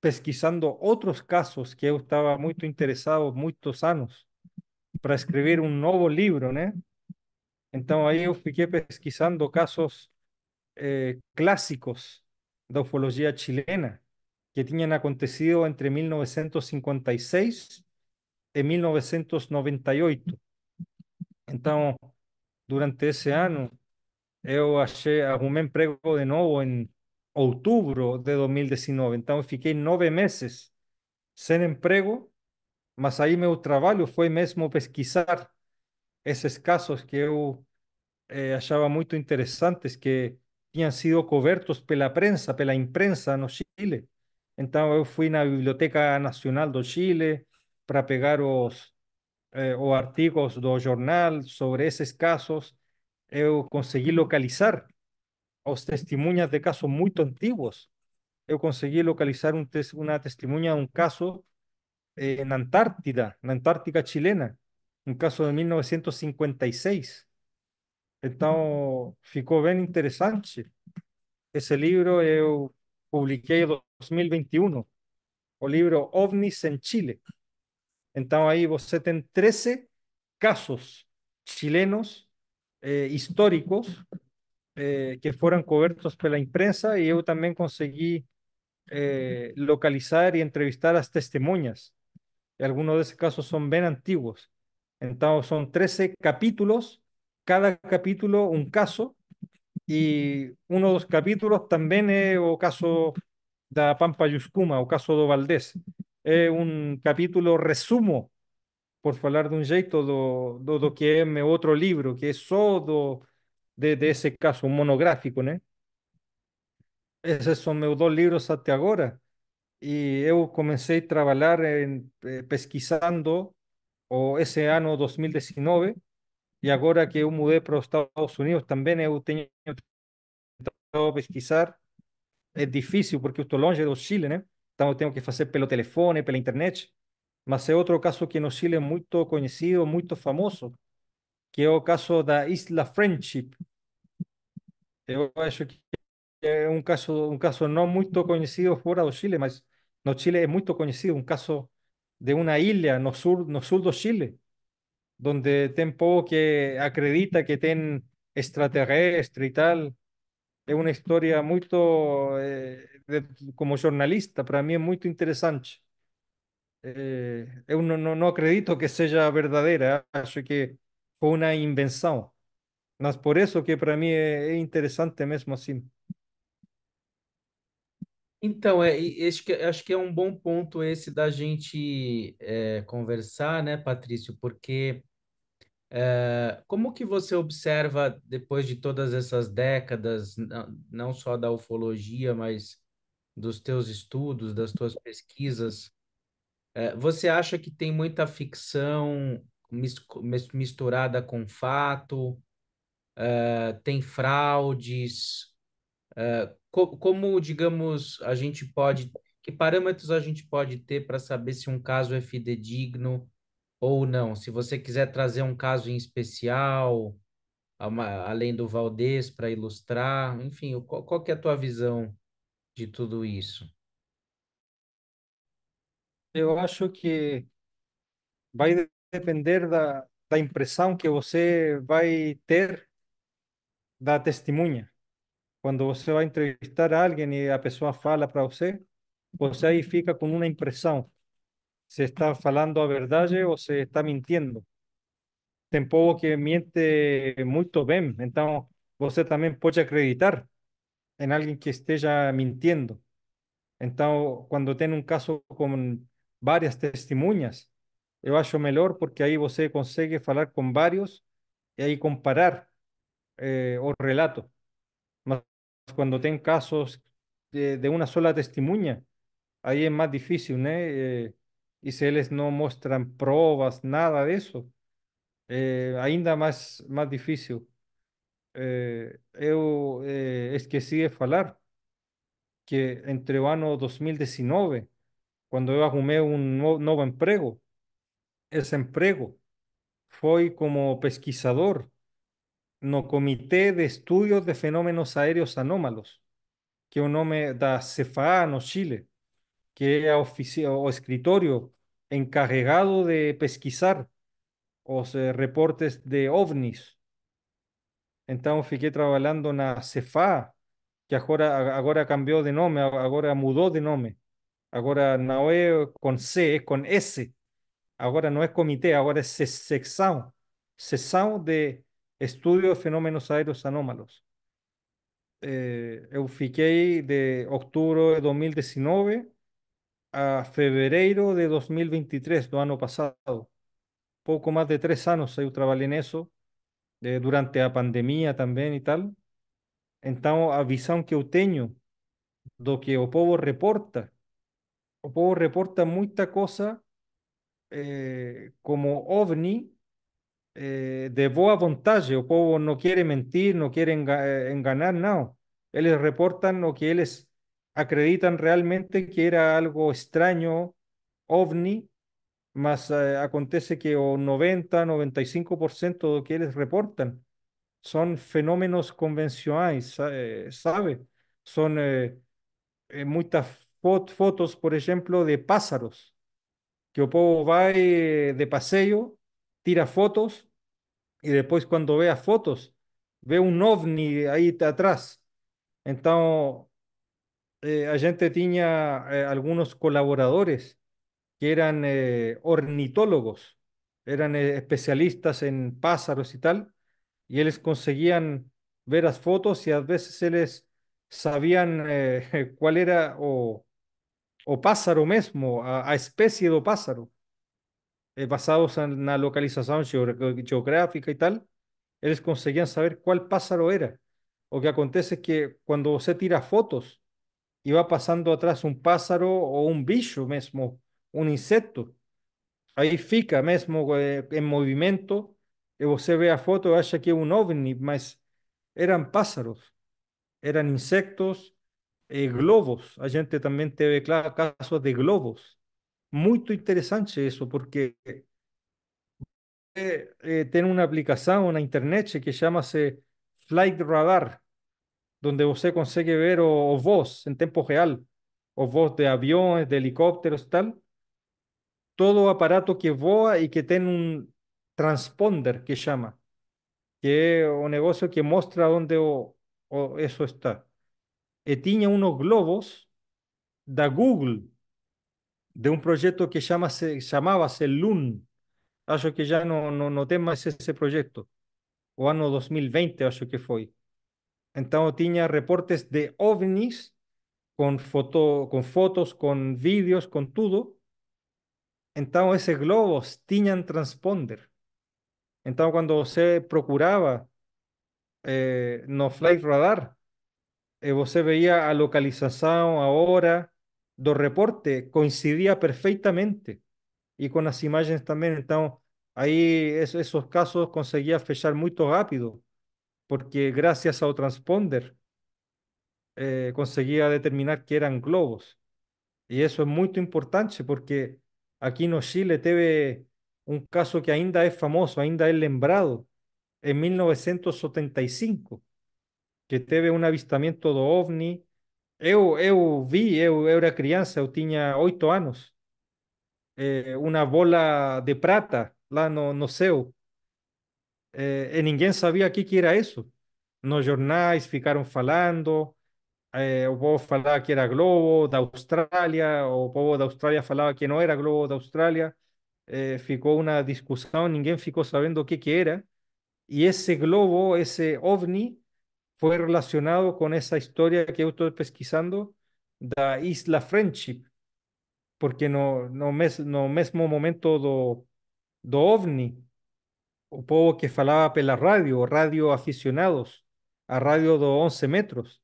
pesquisando otros casos que yo estaba muy interesado muchos años para escribir un nuevo libro, né? Entonces, ahí yo pesquisando casos eh, clásicos de ufología chilena que tenían acontecido entre 1956 y 1998. Entonces, durante ese año, yo achei, arrumei emprego de nuevo en octubre de 2019. Entonces, fiquei nueve meses sin empleo, mas ahí mi trabajo fue mesmo pesquisar esos casos que yo eh, muy interesantes, que habían sido cobertos pela prensa, pela imprensa no Chile. Entonces, yo fui la Biblioteca Nacional de Chile para pegar os, eh, artículos artigos do jornal sobre esos casos. Eu conseguí localizar o testimonios de casos muy antiguos, yo conseguí localizar una tes de un caso eh, en Antártida, la Antártica chilena, un caso de 1956. Entonces, ficou bien interesante. Ese libro yo publiqué en 2021, el libro OVNIs EN Chile. Entonces, ahí vos tenés 13 casos chilenos eh, históricos eh, que fueron cobertos la imprensa y yo también conseguí eh, localizar y entrevistar las testimonias. Algunos de esos casos son bien antiguos. Entonces son 13 capítulos, cada capítulo un caso, y uno de los capítulos también es el caso de Pampa Yuscuma, o caso de Valdés. Es un capítulo resumo, por hablar de un jeito, de lo que es otro libro, que es solo de, de ese caso, monográfico, ¿no? Esos son mis dos libros hasta ahora. Y yo comencé a trabajar eh, pesquisando o, ese año 2019. Y ahora que yo mudé para Estados Unidos, también yo tengo que pesquisar. Es difícil, porque estoy longe de Chile, ¿no? Tengo tengo que hacer pelo teléfono, pela internet. Mas es otro caso que en Chile es muy conocido, muy famoso, que es el caso da Isla Friendship, yo acho que es un caso no caso conocido fuera de Chile, mas no Chile es muy conocido, un caso de una isla no sur no de Chile, donde tem poco que acredita que tem extraterrestres y tal. Es una historia muy, eh, como jornalista, para mí es muy interesante. Yo eh, no no acredito que sea verdadera, creo que fue una invención. Mas por isso que para mim é, é interessante mesmo assim. Então, é, este, acho que é um bom ponto esse da gente é, conversar, né, Patrício? Porque é, como que você observa, depois de todas essas décadas, não só da ufologia, mas dos teus estudos, das tuas pesquisas, é, você acha que tem muita ficção misturada com fato? uh, tem fraudes? Uh, co como, digamos, a gente pode. Que parâmetros a gente pode ter para saber se um caso é fidedigno ou não? Se você quiser trazer um caso em especial, uma, além do Valdez, para ilustrar, enfim, qual, qual é a tua visão de tudo isso? Eu acho que vai depender da, da impressão que você vai ter dá testemunha. Quando você vai entrevistar alguém e a pessoa fala para você, você aí fica com uma impressão. Se está falando a verdade ou se está mentindo. Tem povo que mente muito bem, então você também pode acreditar em alguém que esteja mentindo. Então, quando tem um caso com várias testemunhas, eu acho melhor porque aí você consegue falar com vários e aí comparar Eh, o relato. cuando ten casos de, una sola testimonia, ahí es más difícil, ¿eh? Eh, y si ellos no muestran pruebas, nada de eso, eh, ainda más, más difícil. es que sigue de falar que entre el año 2019, cuando yo arrumé un nuevo empleo ese empleo fue como pesquisador no Comité de Estudios de Fenómenos Aéreos Anómalos, que un nombre da CFA no Chile, que oficio o escritorio encargado de pesquisar los eh, reportes de ovnis. Entonces, Então trabajando en la CFA, que ahora cambió cambió de nombre, ahora mudó de nombre. Ahora no es con C, es con S. Ahora no es Comité, ahora es Sección sección de Estudio de fenómenos aéreos anómalos. Eh, eu fiquei de octubre de 2019 a febrero de 2023, do año pasado, poco más de tres años yo trabajé en eso, eh, durante la pandemia también y tal. Entonces, la visión que eu de lo que el povo reporta, el povo reporta muita cosa eh, como OVNI, eh, de boa vontade, o povo no quiere mentir, no quiere enga eh, enganar, Ellos reportan reportan o que ellos acreditan realmente que era algo extraño, ovni, mas eh, acontece que o 90, 95% lo que ellos reportan son fenómenos convencionales, sabe? Son muchas fotos, por ejemplo, de pájaros, que el pueblo va de paseo, tira fotos y después cuando vea fotos, ve un ovni ahí atrás. Entonces, eh, a gente tenía eh, algunos colaboradores que eran eh, ornitólogos, eran eh, especialistas en pájaros y tal, y ellos conseguían ver las fotos y a veces ellos sabían cuál era o, o pájaro mismo, a, especie de pájaro. Eh, basados en la localización geográfica y tal, ellos conseguían saber cuál pájaro era. O que acontece es que cuando usted tira fotos y va pasando atrás un pájaro o un bicho mismo, un insecto, ahí fica mismo eh, en movimiento, y usted ve a foto y acha que es un ovni, más eran pájaros, eran insectos, eh, globos. A gente también teve claro, casos de globos, muy interesante eso porque eh, eh, tiene una aplicación en internet que llama Flight Radar, donde usted consigue ver o, voz en tiempo real, o voz de aviones, de helicópteros, tal. Todo aparato que voa y que tiene un transponder que llama que es un negocio que muestra dónde o, eso está. Y eh, unos globos de Google de un proyecto que llamaba se LUN. Acho que ya no, no, no ese ese proyecto O año 2020, acho que fue entonces tenía reportes de ovnis con foto, con fotos, con vídeos, con todo entonces esos globos tenían transponder. entonces cuando se procuraba eh, no Flight Radar, eh, você veía a localización ahora hora, dos reporte coincidía perfectamente y con las imágenes también, entonces ahí esos casos conseguía fechar muy rápido, porque gracias al transponder conseguía eh, conseguía determinar que eran globos. y eso es muy importante porque aquí en Chile teve un caso que ainda es famoso, ainda es lembrado, en 1975, que teve un avistamiento de OVNI Eu, eu vi, eu, eu era criança, eu tinha oito anos, é, uma bola de prata lá no, no céu, é, e ninguém sabia o que, que era isso. Nos jornais ficaram falando, é, o povo falava que era Globo da Austrália, o povo da Austrália falava que não era Globo da Austrália, é, ficou uma discussão, ninguém ficou sabendo o que, que era, e esse globo, esse ovni, fue relacionado con esa historia que yo estoy pesquisando de Isla Friendship, porque no, no, mismo no momento de OVNI, un povo que falaba pela radio, radio aficionados, a radio de 11 metros,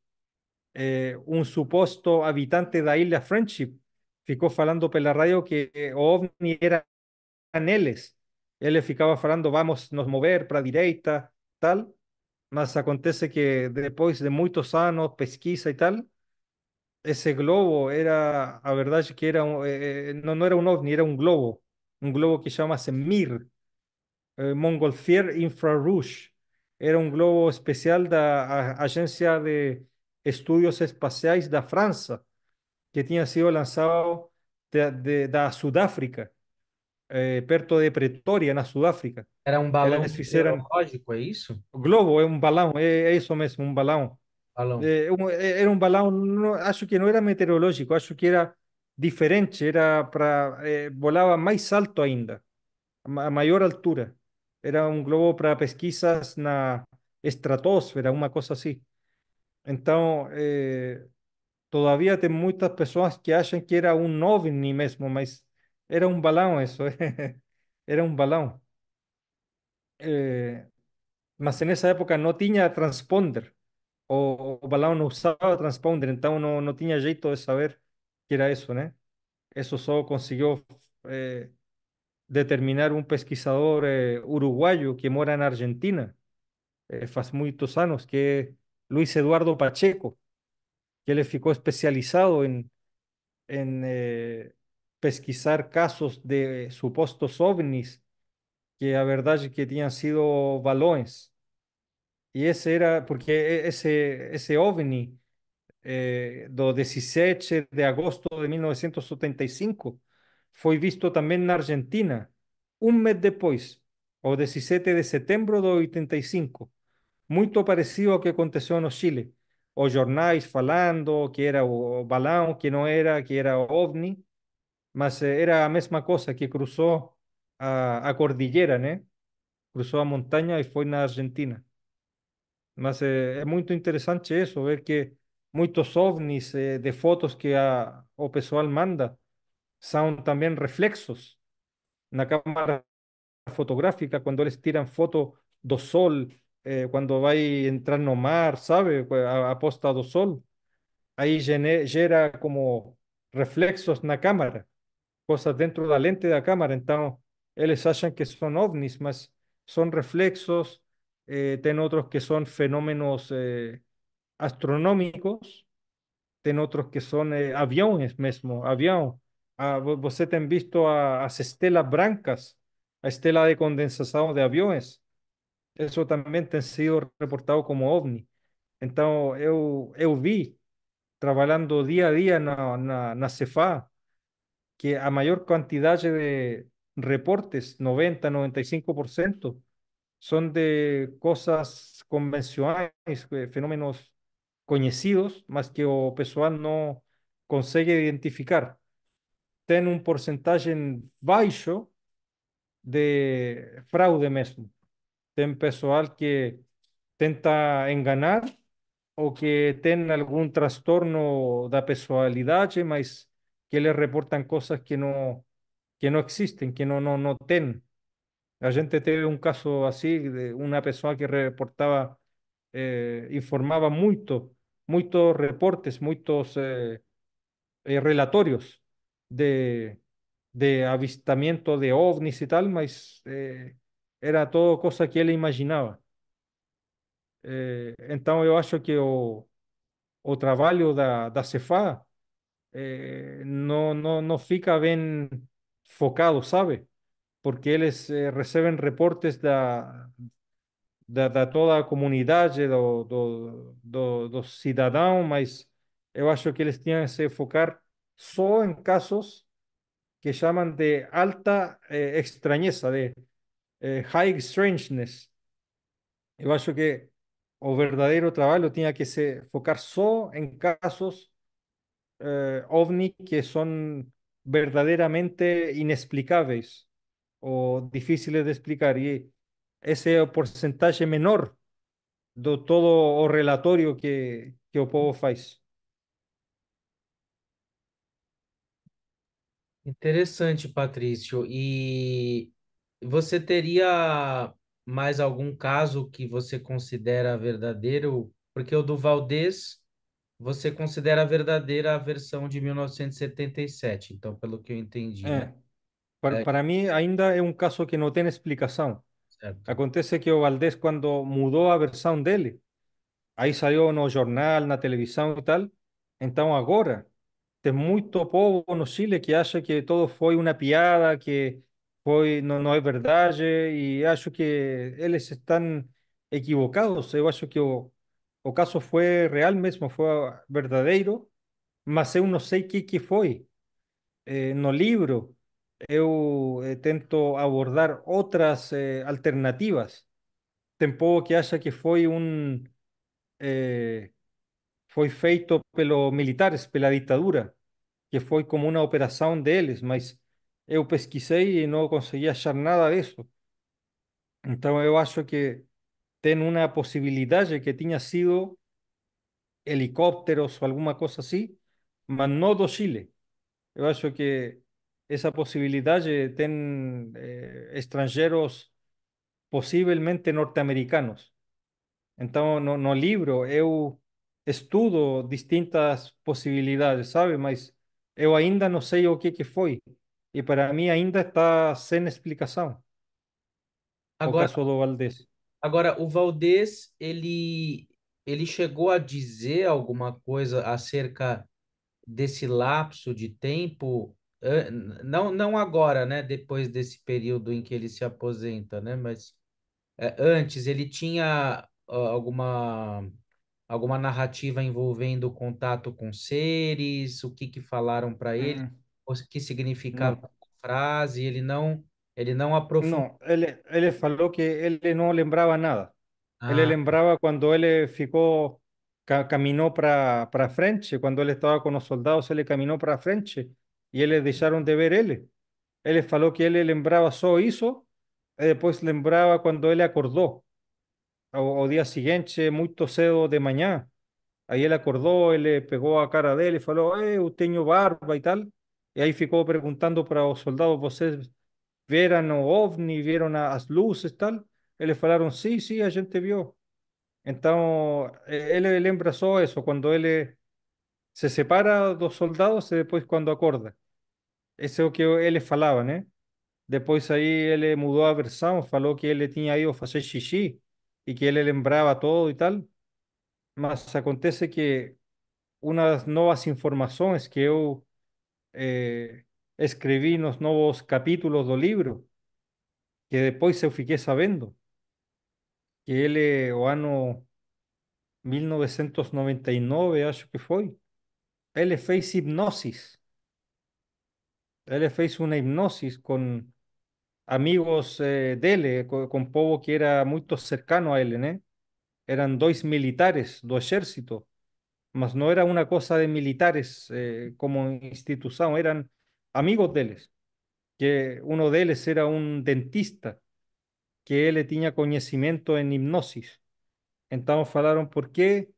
eh, un supuesto supuesto habitante de Isla Friendship ficó falando pela radio que eh, OVNI era él le ficaba falando, vamos nos mover para direita, tal, mas acontece que después de muitos de pesquisa y tal, ese globo era, a verdad que era, eh, eh, no no era un ovni, era un globo, Un globo que se se MIR, Mongolfier eh, Montgolfier Infrarouge, era un globo especial da Agencia de Estudios Espaciales de Francia, que tinha sido lanzado de, de, Sudáfrica. perto de Pretória, na Sudáfrica. Era um balão fizeram... meteorológico, é isso? O globo é um balão, é, é isso mesmo, um balão. balão. É, um, é, era um balão, não, acho que não era meteorológico, acho que era diferente, era para é, volava mais alto ainda, a maior altura. Era um globo para pesquisas na estratosfera, uma coisa assim. Então, é, todavía tem muitas pessoas que acham que era um OVNI mesmo, mas Era un balón eso, Era un balón. Eh, en esa época no tenía transponder. O, balón no usaba transponder, entonces no tenía tenía jeito de saber qué era eso. ¿no? eso solo consiguió eh, determinar un pesquisador eh, uruguayo que mora en Argentina, hace eh, muchos años, que Luis Eduardo Pacheco, que le ficó especializado en pesquisar casos de supuestos ovnis que a verdad que habían sido balones. Y ese era porque e, ese ovni eh, do 17 de agosto de 1975 fue visto también en Argentina un mes después, o 17 de septiembre de 85, muy parecido lo que aconteceu en Chile. o jornais falando que era o balão, que no era, que era ovni mas eh, era la mesma cosa que cruzó a, cordillera, cruzó a montaña y fue na Argentina. Mas eh, es muy interesante eso, ver que muchos ovnis eh, de fotos que a, o pessoal manda son también reflexos la cámara fotográfica, cuando les tiran foto do sol, cuando va a entrar no mar, sabe? Pues, a, a posta do sol, ahí genera como reflexos la cámara cosas dentro de la lente de la cámara. Entonces, ellos achan que son ovnis, más son reflexos, eh, ten otros que son fenómenos eh, astronómicos, ten otros que son eh, aviones mismo, avión. Ah, vos te han visto a, estelas blancas, a estela de condensación de aviones. Eso también te han sido reportado como ovni. Entonces, yo, vi trabajando día a día en en la CEFA, que a mayor cantidad de reportes, 90, 95%, son de cosas convencionales, eh, fenómenos conocidos, más que o personal no consigue identificar. Tienen un porcentaje bajo de fraude mismo, ten personal que tenta engañar o que tiene algún trastorno de personalidad, mas que le reportan cosas que no, que no existen, que no, no, no ten. La gente tiene un caso así de una persona que reportaba, eh, informaba mucho, muchos reportes, muchos eh, eh, relatorios de, de avistamiento de ovnis y tal, mas era todo cosa que él imaginaba. Entonces, yo acho que o, o trabalho da, da eh, no, no, no fica bien focado, sabe? Porque ellos eh, reciben reportes de de toda a comunidade, do, do, do, yo creo que eles tienen que enfocar solo en casos que llaman de alta eh, extrañeza, de eh, high strangeness. Yo creo que o verdadero trabajo tiene que se focar en em casos eh, ovni que son verdaderamente inexplicables o difíciles de explicar y ese porcentaje menor de todo o relatório que, que o povo faz. Interessante, Patrício. E você teria mais algum caso que você considera verdadeiro? Porque o do Valdez você considera a verdadeira a versão de 1977, então, pelo que eu entendi. É. Né? Para, é... para mim, ainda é um caso que não tem explicação. Certo. Acontece que o Valdés, quando mudou a versão dele, aí saiu no jornal, na televisão e tal. Então, agora, tem muito povo no Chile que acha que tudo foi uma piada, que foi não, não é verdade, e acho que eles estão equivocados. Eu acho que o o caso foi real mesmo, foi verdadeiro, mas eu não sei o que, que foi. Eh, no livro, eu eh, tento abordar outras eh, alternativas. Tem povo que acha que foi um. Eh, foi feito pelos militares, pela ditadura, que foi como uma operação deles, mas eu pesquisei e não consegui achar nada disso. Então eu acho que tem uma possibilidade que tinha sido helicópteros ou alguma coisa assim, mas não do Chile. Eu acho que essa possibilidade tem ten eh, extranjeros posiblemente norteamericanos. Entonces, no, no livro, eu estudo distintas possibilidades, sabe? Mas eu ainda não sei o que que foi. E para mim ainda está sem explicação. Agora, o caso do Valdés. Agora, o Valdez, ele, ele chegou a dizer alguma coisa acerca desse lapso de tempo, não, não agora, né? Depois desse período em que ele se aposenta, né? Mas é, antes ele tinha alguma alguma narrativa envolvendo o contato com seres, o que que falaram para ele, hum. o que significava hum. a frase, ele não ele não aprofundou. ele ele falou que ele não lembrava nada. Ah. Ele lembrava quando ele ficou caminhou para frente, quando ele estava com os soldados, ele caminhou para frente e eles deixaram de ver ele. Ele falou que ele lembrava só isso, e depois lembrava quando ele acordou. Ao, ao dia seguinte, muito cedo de manhã, aí ele acordou, ele pegou a cara dele e falou: Eu tenho barba e tal. E aí ficou perguntando para os soldados: Vocês vieron ovni, vieron las luces, tal. Ellos falaron, sí, sí, a gente vio. Entonces, e, él, le embrazó eso, cuando él eh, se separa dos soldados y eh, después cuando acorda. Eso es lo que le falaba eh Después ahí, él mudó a versión, falou que él tenía ido a hacer xixi y que él lembraba todo y tal. Mas acontece que unas nuevas informaciones informaciones que yo escribí unos nuevos capítulos del libro, que después se fiqué sabiendo que él eh, o ano 1999, acho que fue él fez hipnosis. él fez una hipnosis con amigos eh, de él, eh, con povo que era muy cercano a él eran dos militares do ejército, mas no era una cosa de militares como institución, eran amigos deles que uno deles era un dentista, que ele tinha conhecimento em hipnose. Então falaram, por que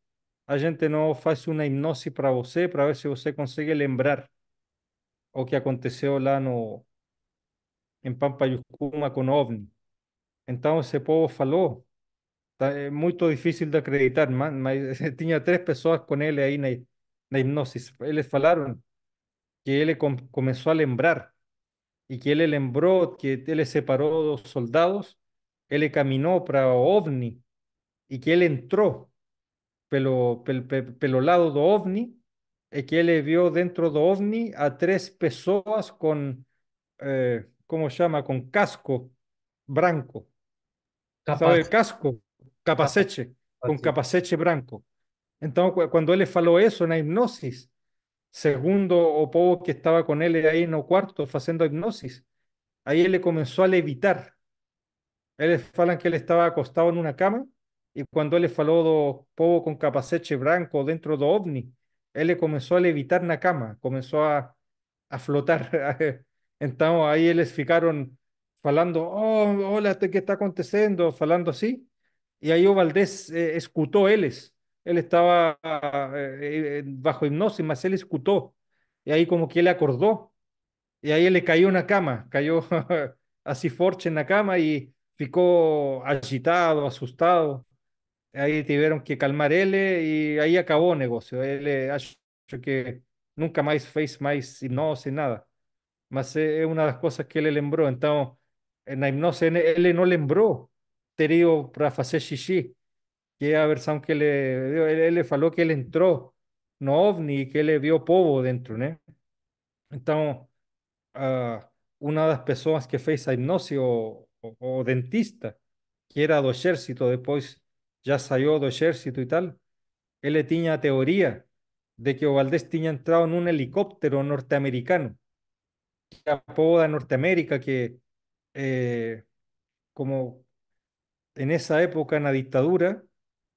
a gente não faz uma hipnose para você, para ver se você consegue lembrar o que aconteceu lá no, em Pampayucuma com OVNI. Então esse povo falou, é eh, muito difícil de acreditar, mas, mas tinha três pessoas com ele aí na, na hipnose. Eles falaram, que él comenzó a lembrar y que él le lembró que él le separó dos soldados, él caminó para OVNI y que él entró pelo, pel, pelo lado de OVNI y que él vio dentro de OVNI a tres personas con, eh, ¿cómo se llama? Con casco blanco. capa Sabe, casco, capacete, con blanco. Entonces, cuando él le él eso eso la hipnosis, segundo o povo que estaba con él ahí en el cuarto haciendo hipnosis. ahí él comenzó a levitar. les falan que él estaba acostado en una cama y cuando él le faló do povo con capacete blanco dentro do ovni, él comenzó a levitar la cama, comenzó a, a flotar. Entonces ahí les ficaron falando, oh, ¿qué ¿qué está acontecendo, falando así y ahí Valdés eh, escutó él él estaba eh, bajo hipnosis, más él escutó. Y ahí como que le acordó. Y ahí le cayó una cama, cayó así forche en la cama y ficó agitado, asustado. Ahí tuvieron que calmar él eh, y ahí acabó el negocio. Él eh, que nunca más face más hipnosis, nada. Mas es una de las cosas que él lembró. Entonces, en la hipnosis él no lembró. Terio para hacer xixi que a que le él, le faló que él entró, no ovni, que le vio povo dentro, né? Entonces, ah, una de las personas que fez a hipnosis, o, dentista, que era do ejército, después ya salió do ejército y tal, él tenía la teoría de que Valdés tenía entrado en un helicóptero norteamericano americano que de Norteamérica, que eh, como en esa época, en la dictadura,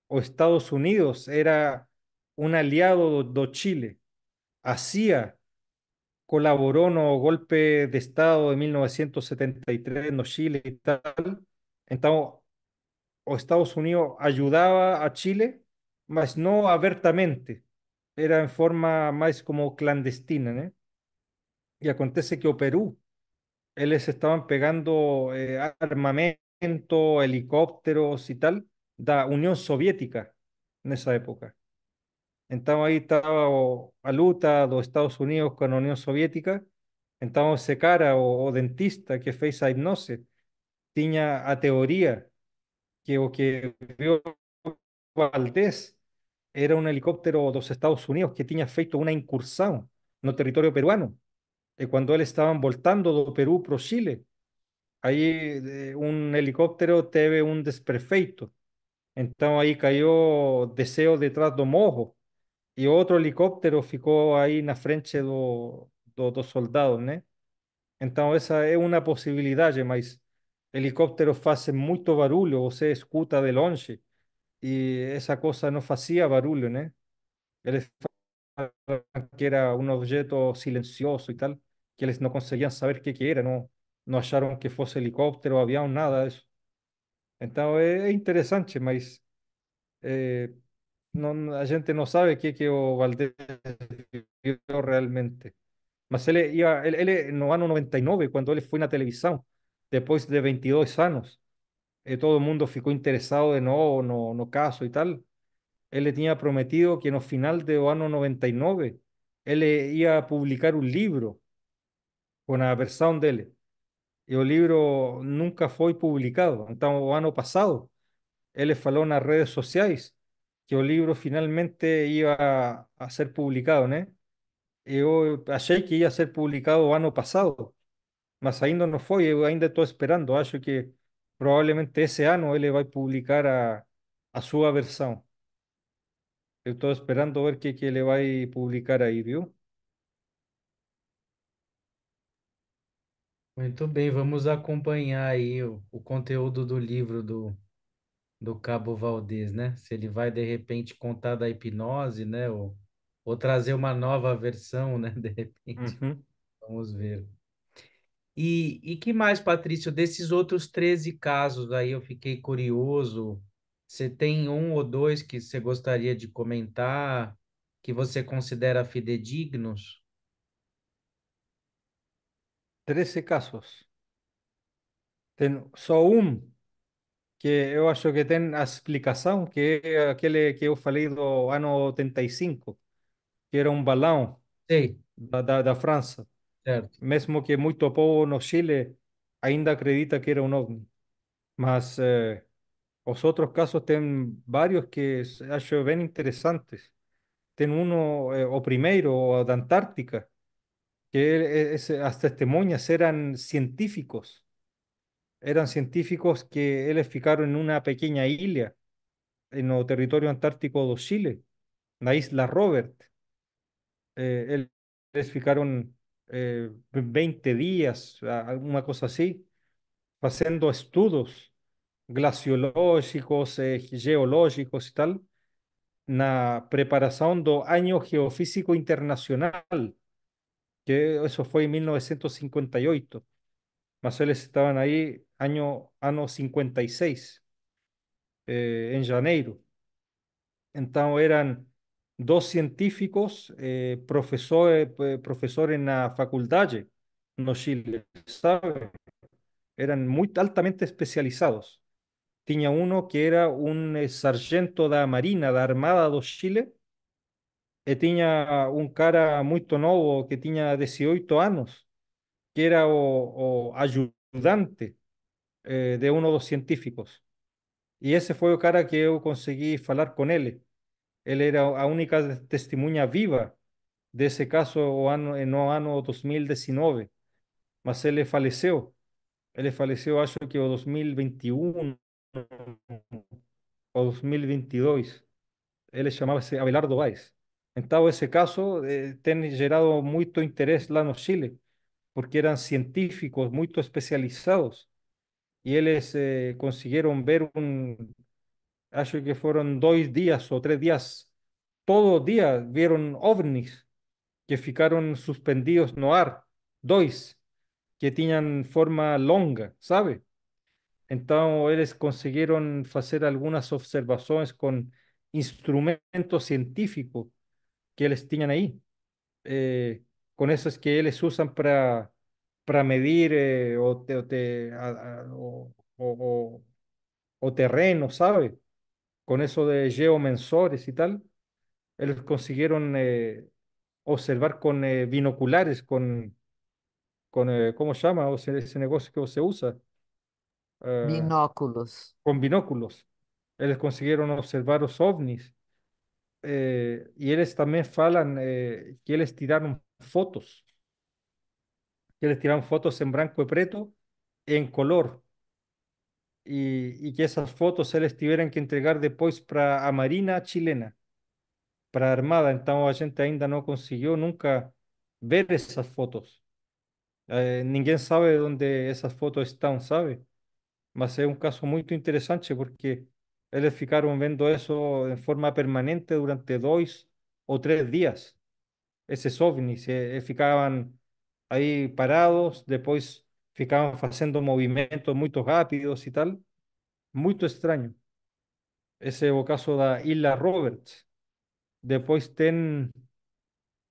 o Estados Unidos era un aliado de Chile. Hacía colaboró en el golpe de Estado de 1973 en Chile y tal. Entonces, o Estados Unidos ayudaba a Chile, mas no abiertamente. Era en forma más como clandestina, Y acontece que o Perú, ellos estaban pegando eh, armamento, helicópteros y tal, da Unión Soviética en esa época. Entonces ahí estaba la lucha luta dos Estados Unidos con la Unión Soviética, entonces ese cara o, dentista que fez la hipnosis tenía a teoría que o que vio Valdés era un helicóptero dos Estados Unidos que tenía feito una incursión no territorio peruano, y cuando él estaba voltando de Perú pro Chile. Ahí eh, un helicóptero teve un desperfeito entonces ahí cayó, Deseo detrás do mojo y otro helicóptero ahí en la frente de los dos soldados, Entonces esa es una posibilidad, posibilidad, helicóptero helicópteros mucho mucho o sea, escuta de longe y esa cosa no hacía barullo, né? Eles que era un objeto silencioso y tal, que les no conseguían saber qué que, era, no no hallaron que fuese helicóptero, había nada de eso. Entonces es interesante, pero eh, la gente no sabe o que que o Valdés vivió realmente. Mas él, iba, ele, ele, eh, no ano 99, quando fue foi la televisión, después de 22 años, eh, todo todo mundo ficou interesado de no, no, no caso y tal. él le tenía prometido que en el final do año 99 iba a publicar un libro con la versión de él. e o livro nunca foi publicado. Então, o ano passado, ele falou nas redes sociais que o livro finalmente ia a ser publicado, né? Eu achei que ia ser publicado o ano passado, mas ainda não foi. Eu ainda estou esperando. Acho que provavelmente esse ano ele vai publicar a, a sua versão. Eu estou esperando ver o que, que ele vai publicar aí, viu? Muito bem, vamos acompanhar aí o, o conteúdo do livro do, do Cabo Valdez, né? Se ele vai de repente contar da hipnose, né? Ou, ou trazer uma nova versão, né? De repente, uhum. vamos ver. E, e que mais, Patrício? Desses outros 13 casos aí, eu fiquei curioso. Você tem um ou dois que você gostaria de comentar, que você considera fidedignos? 13 casos. Tem só um que eu acho que tem a explicação, que é aquele que eu falei do ano 85, que era um balão Da, da, da França. Certo. Mesmo que muito povo no Chile ainda acredita que era um OVNI. Mas eh, os outros casos tem vários que acho bem interessantes. Tem um, eh, o primeiro, o da Antártica, que e, es, eh, hasta eran científicos, eran científicos que él ficaron en una pequeña isla en el territorio antártico de Chile, la isla Robert. Eh, él, les ficaron 20 eh, días, alguna cosa así, haciendo estudios glaciológicos, eh, geológicos y tal, la preparación del año geofísico internacional que eso fue en 1958. ellos estaban ahí año, año 56, eh, en Janeiro. Entonces eran dos científicos, eh, profesores, pues, en la facultad, no Chile, Eran muy altamente especializados. tenía uno que era un eh, sargento de la Marina, la Armada de Chile, e tiña un cara muy novo que tenía 18 años que era o, ayudante de eh, de uno científicos. y ese fue el cara que yo conseguí falar con él él era a única testemunha viva ese caso o ano, no ano 2019, mas él faleceu. él faleceu, acho que o 2021 o 2022. él chamava-se Abelardo Báez todo ese caso, eh, ten mucho interés en Chile, porque eran científicos muy especializados y ellos eh, consiguieron ver un, acho que fueron dos días o tres días, todo día vieron ovnis que ficaron suspendidos no ar, dos, que tenían forma longa, sabe? Entonces, ellos consiguieron hacer algunas observaciones con instrumentos científicos que les tenían ahí. Eh, con esas que ellos usan para, para medir eh, o, te, o, terreno, ¿sabe? Con eso de geomensores y tal, ellos consiguieron eh, observar con binoculares, con, con ¿cómo se llama? ese negocio que se usa. binóculos. Con binóculos. Ellos consiguieron observar los ovnis eh, y ellos también falan, eh, que les tiraron fotos, que les tiraron fotos en blanco y preto, en color, Y que esas fotos les tuvieran que entregar después para a Marina chilena, para la Armada. Entonces la gente ainda no consiguió nunca ver esas fotos. Eh, sabe dónde esas fotos están, sabe? Mas es un caso muy interesante porque ellos ficaron viendo eso en forma permanente durante dos o tres días. ese ovnis se ficaban ahí parados, después ficaban haciendo movimientos muy rápidos y tal. Muy extraño. Ese caso de Isla Roberts. Después ten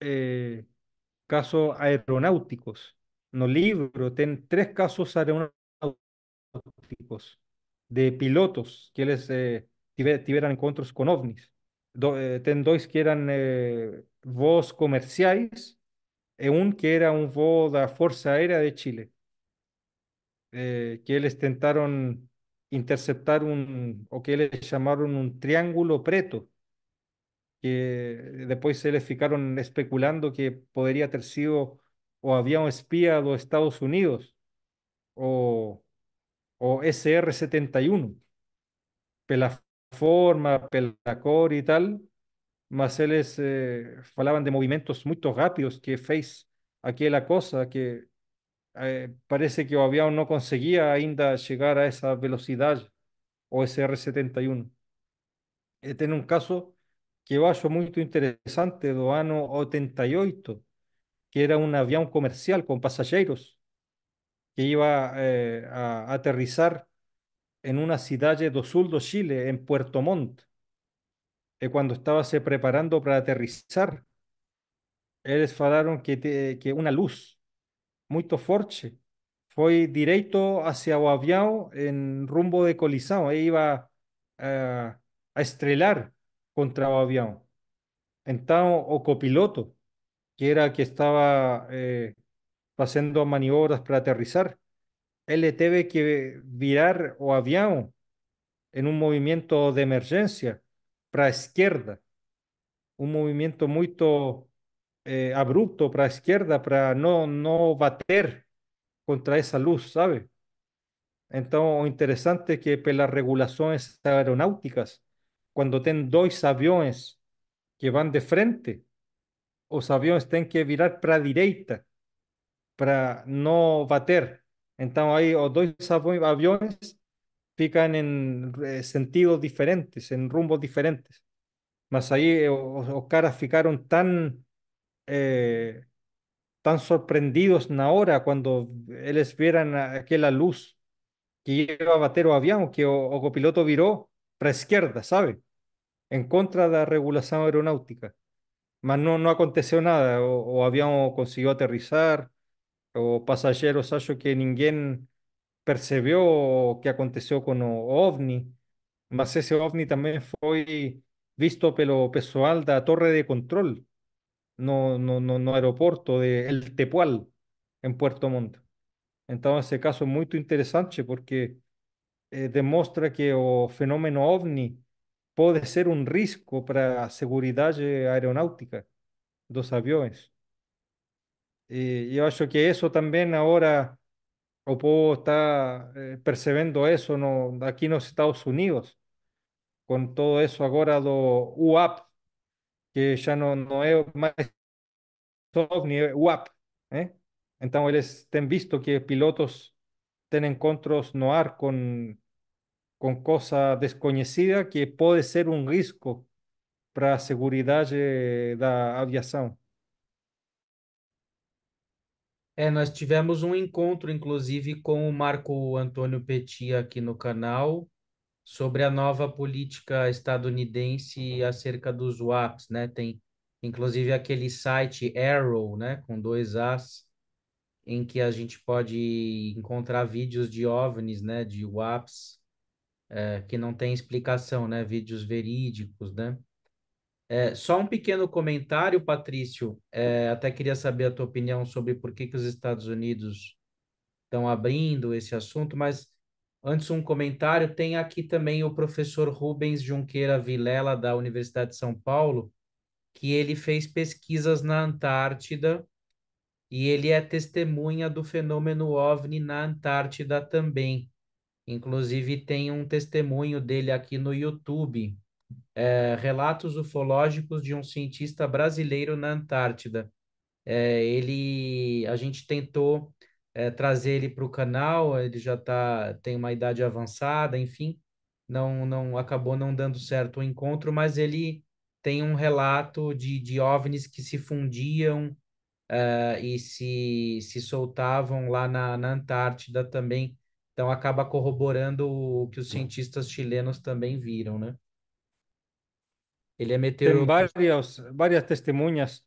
eh, casos aeronáuticos. No libro ten tres casos aeronáuticos de pilotos que les eh, tuvieran encuentros con ovnis. Eh, ten dos que eran eh, comerciales, comerciais e que era un voo la Fuerza Aérea de Chile, eh, que les intentaron interceptar un o que les llamaron un triángulo preto, que después se les ficaron especulando que podría haber sido o había un espía de Estados Unidos, o o SR71. Pelaforma, Pelacor y tal, más ellos eh, falaban de movimientos muy rápidos que aquí aquella cosa que eh, parece que el avión no conseguía ainda llegar a esa velocidad o SR71. Eh, tiene un caso que yo acho muy interesante do 88, que era un avión comercial con pasajeros que iba eh, a aterrizar en una ciudad do sul do Chile, en Puerto Montt. Y eh, cuando estaba se preparando para aterrizar, él falaron que, una que una luz muy forte fue directo hacia guaviao en rumbo de colisão, e iba eh, a, estrellar contra o Entonces, o copiloto, que era que estaba haciendo maniobras para aterrizar. le tuvo que virar o avión en un movimiento de emergencia para la izquierda, un movimiento muy eh, abrupto para la izquierda para no, no bater contra esa luz, ¿sabe? Entonces, interesante que las regulaciones aeronáuticas, cuando ten dos aviones que van de frente, los aviones tienen que virar para la derecha para no bater. Entonces ahí los dos aviones pican en eh, sentidos diferentes, en rumbos diferentes. Mas ahí los eh, caras ficaron tan, eh, tan sorprendidos na hora cuando ellos vieron aquella luz que iba a bater o avión, que el copiloto viró para izquierda, ¿sabe? En contra de la regulación aeronáutica. Mas no, no aconteció nada, o, o avión consiguió aterrizar, o passageiros acho que ninguém percebeu o que aconteceu com o OVNI, mas esse OVNI também foi visto pelo pessoal da torre de controle no, no, no, no aeroporto de El Tepual, em Puerto Montt. Então, esse caso é muito interessante porque eh, demonstra que o fenômeno OVNI pode ser um risco para a segurança aeronáutica dos aviões. E eu acho que isso também agora o povo está eh, percebendo isso no, aqui nos Estados Unidos, com todo isso agora do UAP, que já não, não é mais OVNI, é UAP. Né? ¿eh? Então eles têm visto que pilotos têm encontros no ar com, com coisa desconhecida que pode ser um risco para a segurança da aviação. É, nós tivemos um encontro, inclusive, com o Marco Antônio Petit aqui no canal, sobre a nova política estadunidense acerca dos WAPs, né? Tem, inclusive, aquele site Arrow, né? Com dois As, em que a gente pode encontrar vídeos de OVNIs, né? De WAPs, é, que não tem explicação, né? Vídeos verídicos, né? É, só um pequeno comentário, Patrício. É, até queria saber a tua opinião sobre por que, que os Estados Unidos estão abrindo esse assunto, mas antes um comentário. Tem aqui também o professor Rubens Junqueira Vilela, da Universidade de São Paulo, que ele fez pesquisas na Antártida e ele é testemunha do fenômeno OVNI na Antártida também. Inclusive, tem um testemunho dele aqui no YouTube é, Relatos Ufológicos de um Cientista Brasileiro na Antártida. É, ele, a gente tentou é, trazer ele para o canal, ele já tá, tem uma idade avançada, enfim, não, não acabou não dando certo o encontro, mas ele tem um relato de, de OVNIs que se fundiam é, e se, se soltavam lá na, na Antártida também. Então acaba corroborando o que os cientistas chilenos também viram, né? Ele varias Tem testemunhas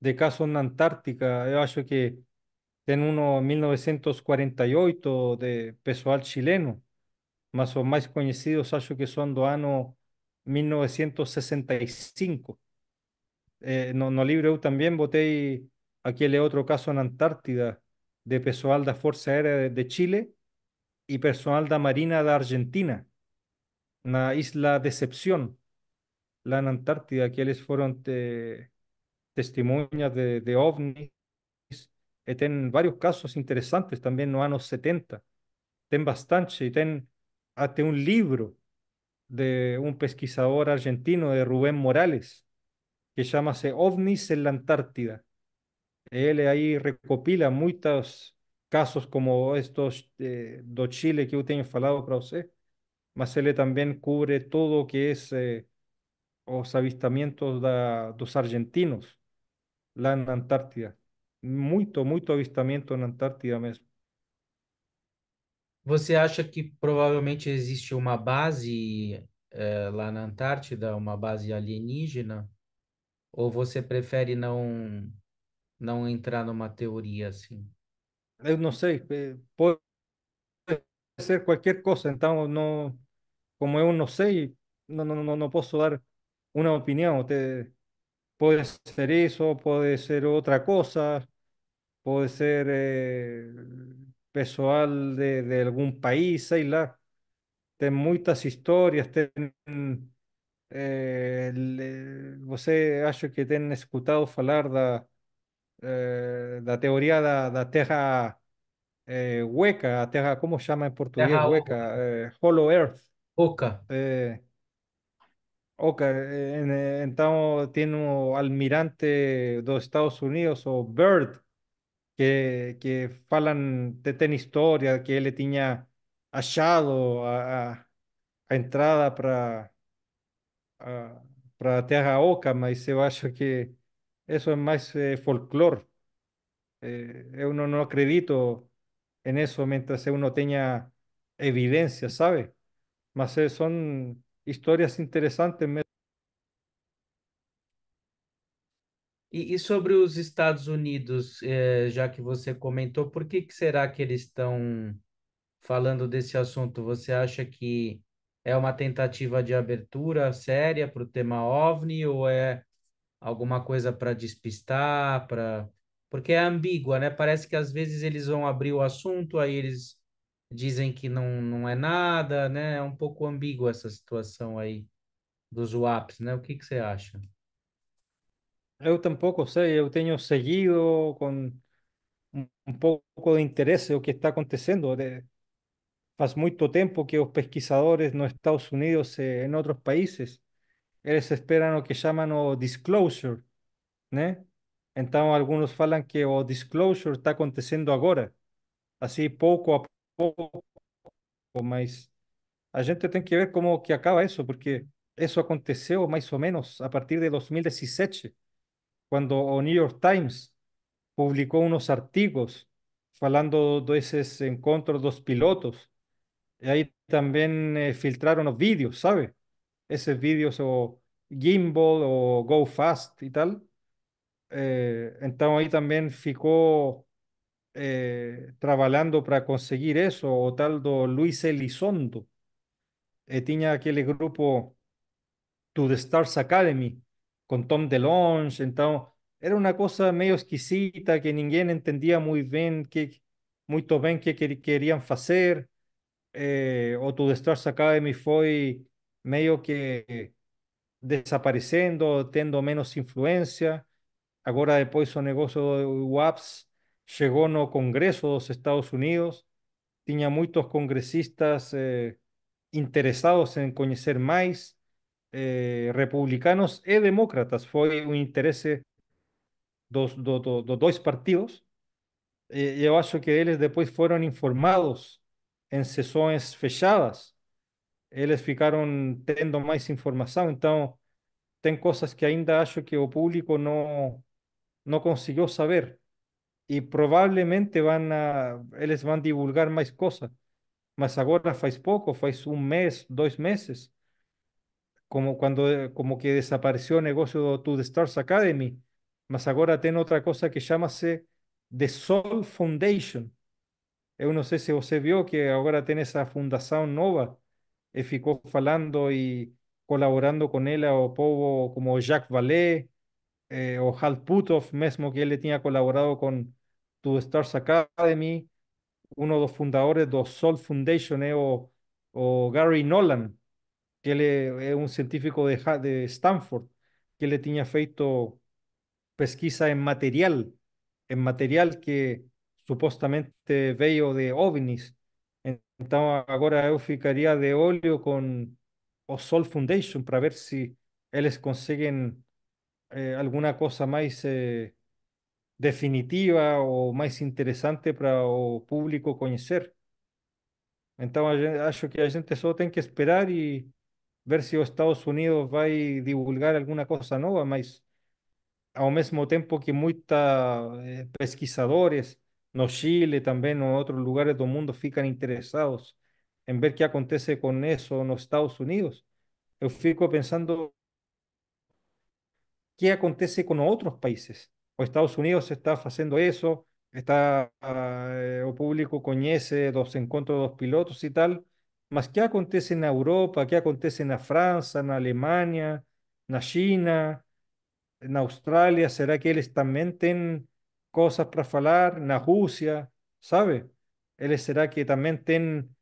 de casos na Antártica. Yo creo que tem uno en 1948 de personal chileno, más os más conocidos creo que son do año 1965. Eh, no, no también eu também botei otro caso en Antártida de de la Fuerza Aérea de Chile y de da Marina de Argentina, na Isla Decepción la Antártida, que ellos fueron te, de, ovnis. y eh, varios varios casos también en no años 70. ten bastante, y ten hasta un libro de un pesquisador argentino, de Rubén Morales, que llama se OVNIs en la Antártida. él ahí recopila muchos casos como estos eh, dos chiles Chile que yo tengo falado para usted mas él también cubre lo que es eh, os avistamentos da, dos argentinos lá na Antártida. Muito, muito avistamento na Antártida mesmo. Você acha que provavelmente existe uma base é, lá na Antártida, uma base alienígena? Ou você prefere não não entrar numa teoria assim? Eu não sei, pode ser qualquer coisa, então não, como eu não sei, não, não, não posso dar una opinión. Usted puede ser eso, puede ser otra cosa, puede ser eh, personal de, algún país, hay la. Ten muchas historias, ten, eh, le, que ten escuchado hablar de eh, la teoría de la eh, hueca, ¿cómo se llama llama en portugués? hueca? Eh, hollow Earth. Oca, eh, entonces tiene un almirante de Estados Unidos o Bird que, que falan de tener historia que él tenía hallado a, a, entrada para para para Oca, pero yo acho que eso es más eh, folclore. yo eh, no, acredito en eso mientras uno tenga evidencia, ¿sabe? Mas son histórias interessantes mesmo. E, e, sobre os Estados Unidos, é, já que você comentou, por que, que será que eles estão falando desse assunto? Você acha que é uma tentativa de abertura séria para o tema OVNI ou é alguma coisa para despistar, para porque é ambígua, né? Parece que às vezes eles vão abrir o assunto, aí eles dizem que não, não é nada, né? É um pouco ambígua essa situação aí dos UAPs, né? O que, que você acha? Eu tampouco sei, eu tenho seguido com um pouco de interesse o que está acontecendo. faz muito tempo que os pesquisadores nos Estados Unidos e em outros países, eles esperam o que chamam o disclosure, né? Então, alguns falam que o disclosure está acontecendo agora, assim, pouco a pouco, mas a gente tem que ver como que acaba isso, porque isso aconteceu mais ou menos a partir de 2017, quando o New York Times publicou uns artigos falando desses encontros dos pilotos. E aí também eh, filtraram os vídeos, sabe? Esses vídeos o Gimbal o Go Fast e tal. Eh, então aí também ficou Eh, trabajando para conseguir eso o tal do Elizondo. Eh, tenía aquel grupo To The Stars Academy, con Tom DeLonge, entonces era una cosa medio esquisita que nadie entendía muy bien qué muy hacer querían hacer eh, o To The Stars Academy fue medio que desapareciendo teniendo menos influencia ahora después su negocio de WAPS chegou no Congresso dos Estados Unidos, tinha muitos congressistas eh, interessados em conhecer mais, eh, republicanos e demócratas. Foi um interesse dos, do, do, dois partidos. E eu acho que eles depois foram informados em sessões fechadas. Eles ficaram tendo mais informação. Então, tem coisas que ainda acho que o público não, não conseguiu saber. Y probablemente van a, Ellos van a divulgar más cosas. mas ahora faz poco, faz un mes, dos meses, como cuando como que desapareció el negocio de The Stars Academy, mas ahora tiene otra cosa que chama-se The Soul Foundation. Yo eh, No sé si usted vio que ahora tiene esa fundación nueva y ficou falando y colaborando con ella o povo como Jacques Vallée, eh, o Hal Puthoff mismo que él tenía colaborado con tu Stars Academy, uno de los fundadores de Sol Foundation eh, o, o, Gary Nolan, que le es eh, un científico de, Stanford, que le tenía feito pesquisa en material, en material que supuestamente veio de ovnis. entonces ahora yo ficaría de olho con o Sol Foundation para ver si ellos consiguen eh, alguna cosa más... definitiva ou mais interessante para o público conhecer. Então, acho que a gente só tem que esperar e ver se os Estados Unidos vai divulgar alguma coisa nova, mas ao mesmo tempo que muitos eh, pesquisadores no Chile, também em outros lugares do mundo, ficam interessados em ver o que acontece com isso nos Estados Unidos, eu fico pensando o que acontece com outros países. Estados Unidos está haciendo eso, está público eh, o público encuentros dos los dos pilotos y tal, mas ¿qué acontece en Europa, qué acontece en Francia, en Alemania, en China, en Australia? será que ellos también tienen cosas para hablar? ¿En Rusia? sabe? Ellos será que también tienen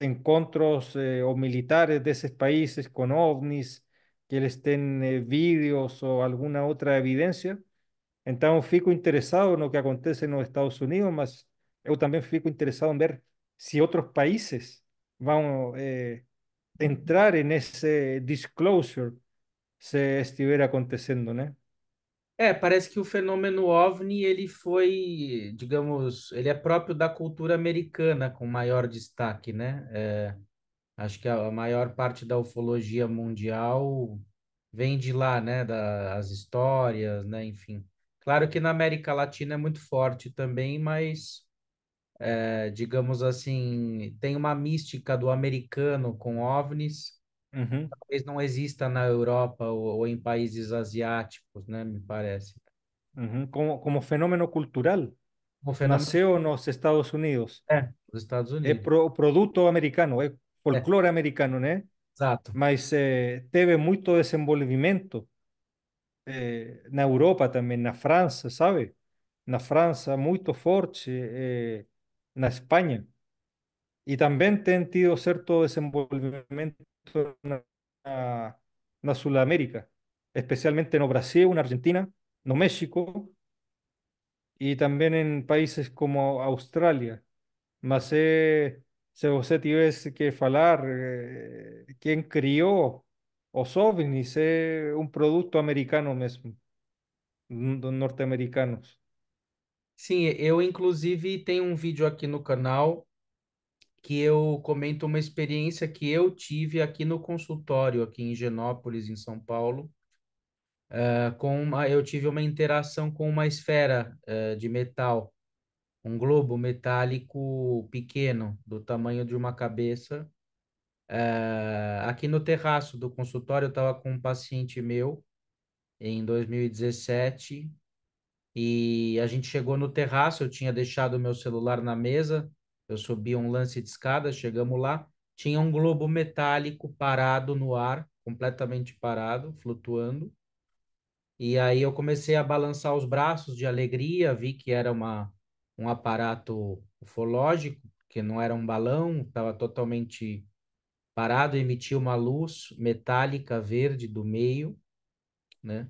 encuentros eh, militares de esos países con ovnis, que les tienen eh, vídeos o alguna otra evidencia? Então, fico interessado no que acontece nos Estados Unidos, mas eu também fico interessado em ver se outros países vão é, entrar nesse disclosure se estiver acontecendo, né? É, parece que o fenômeno OVNI, ele foi, digamos, ele é próprio da cultura americana com maior destaque, né? É, acho que a maior parte da ufologia mundial vem de lá, né? Das histórias, né? Enfim. Claro que na América Latina é muito forte também, mas é, digamos assim, tem uma mística do americano com ovnis, uhum. talvez não exista na Europa ou, ou, em países asiáticos, né? Me parece. Uhum. Como, como fenômeno cultural. O fenômeno... Nasceu nos Estados Unidos. É, nos Estados é Unidos. É pro, produto americano, é, é. folclore é. americano, né? Exato. Mas é, teve muito desenvolvimento en eh, Europa también, en Francia, sabe? En Francia, muy fuerte, eh, na Y y también tenido cierto certo desenvolvimento Sudamérica, especialmente en Brasil, en Argentina, en México y también en países como Australia. más si se você tivesse que hablar eh, crió Os ovnis é um produto americano mesmo, do norte-americanos. Sim, eu inclusive tenho um vídeo aqui no canal que eu comento uma experiência que eu tive aqui no consultório, aqui em Genópolis, em São Paulo. Uh, com uma, eu tive uma interação com uma esfera uh, de metal, um globo metálico pequeno, do tamanho de uma cabeça, Uh, aqui no terraço do consultório, eu estava com um paciente meu em 2017 e a gente chegou no terraço. Eu tinha deixado o meu celular na mesa, eu subi um lance de escada, chegamos lá, tinha um globo metálico parado no ar, completamente parado, flutuando. E aí eu comecei a balançar os braços de alegria, vi que era uma, um aparato ufológico, que não era um balão, estava totalmente Parado emitiu uma luz metálica verde do meio, né?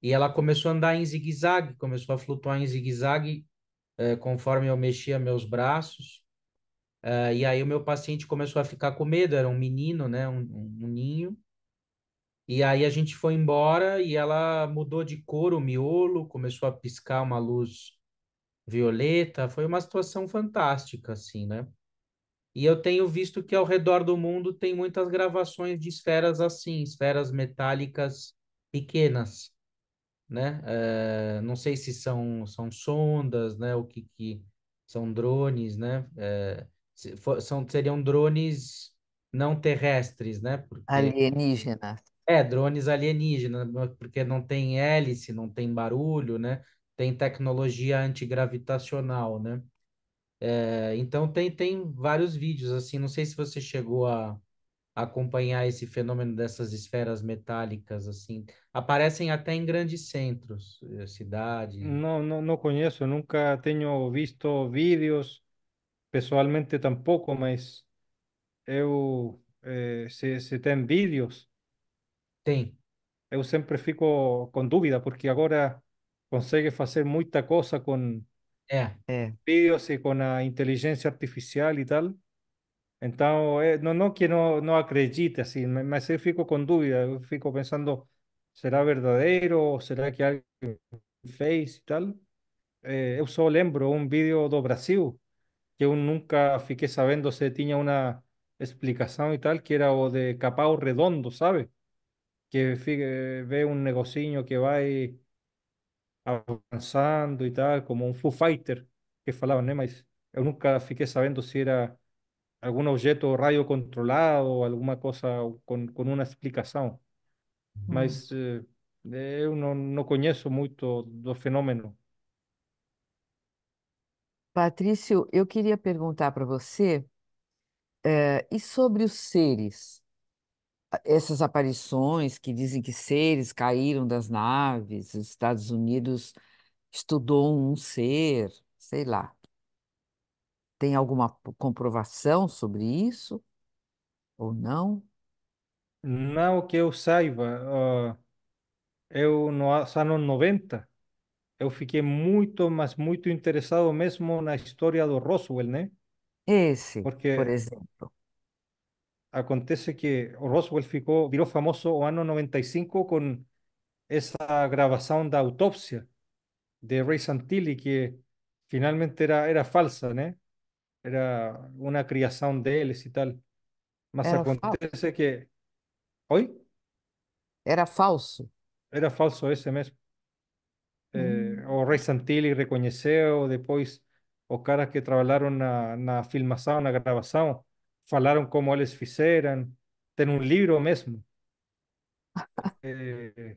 E ela começou a andar em zigue-zague, começou a flutuar em zigue-zague eh, conforme eu mexia meus braços. Eh, e aí o meu paciente começou a ficar com medo, era um menino, né? Um, um, um ninho. E aí a gente foi embora e ela mudou de cor o miolo, começou a piscar uma luz violeta. Foi uma situação fantástica, assim, né? E eu tenho visto que ao redor do mundo tem muitas gravações de esferas assim, esferas metálicas pequenas, né? É, não sei se são, são sondas, né? O que, que são drones, né? É, se for, são, seriam drones não terrestres, né? Porque... Alienígenas. É, drones alienígenas, porque não tem hélice, não tem barulho, né? Tem tecnologia antigravitacional, né? É, então tem, tem vários vídeos assim, não sei se você chegou a, acompanhar esse fenômeno dessas esferas metálicas assim, aparecem até em grandes centros, eh, cidades. Não, não, não conheço, nunca tenho visto vídeos pessoalmente tampouco, mas eu eh, se, se tem vídeos tem. Eu sempre fico com dúvida porque agora consegue fazer muita coisa com Vídeos eh. y con la inteligencia artificial y tal. Entonces, eh, no, no que no, no acredite así, me, me fico con dudas. fico pensando, ¿será verdadero? ¿O ¿Será que alguien face y tal? Eh, solo lembro un vídeo do Brasil que nunca fiqué sabiendo se tenía una explicación y tal, que era o de Capao Redondo, sabe? Que ve un negocio que va y... avançando e tal, como um Foo Fighter que falavam, né? Mas eu nunca fiquei sabendo se era algum objeto raio controlado ou alguma coisa com, com uma explicação. Mas eh, eu eh, não, não conheço muito do fenômeno. Patrício, eu queria perguntar para você, e eh, sobre os seres? essas aparições que dizem que seres caíram das naves, os Estados Unidos estudou um ser, sei lá. Tem alguma comprovação sobre isso ou não? Não que eu saiba. Uh, eu, nos anos 90, eu fiquei muito, mas muito interessado mesmo na história do Roswell, né? Esse, Porque por exemplo. acontece que Roswell ficó, viró famoso o año 95 con esa grabación de autopsia de Ray Santilli que finalmente era, era falsa, ¿no? Era una criación de él y tal. Mas acontece que hoy era falso. Era falso ese mes. Eh, mm. o Ray Santilli reconoció después o caras que trabajaron na, na en la grabación, Falaron como ellos fizeram. Tem un libro mesmo. Eh,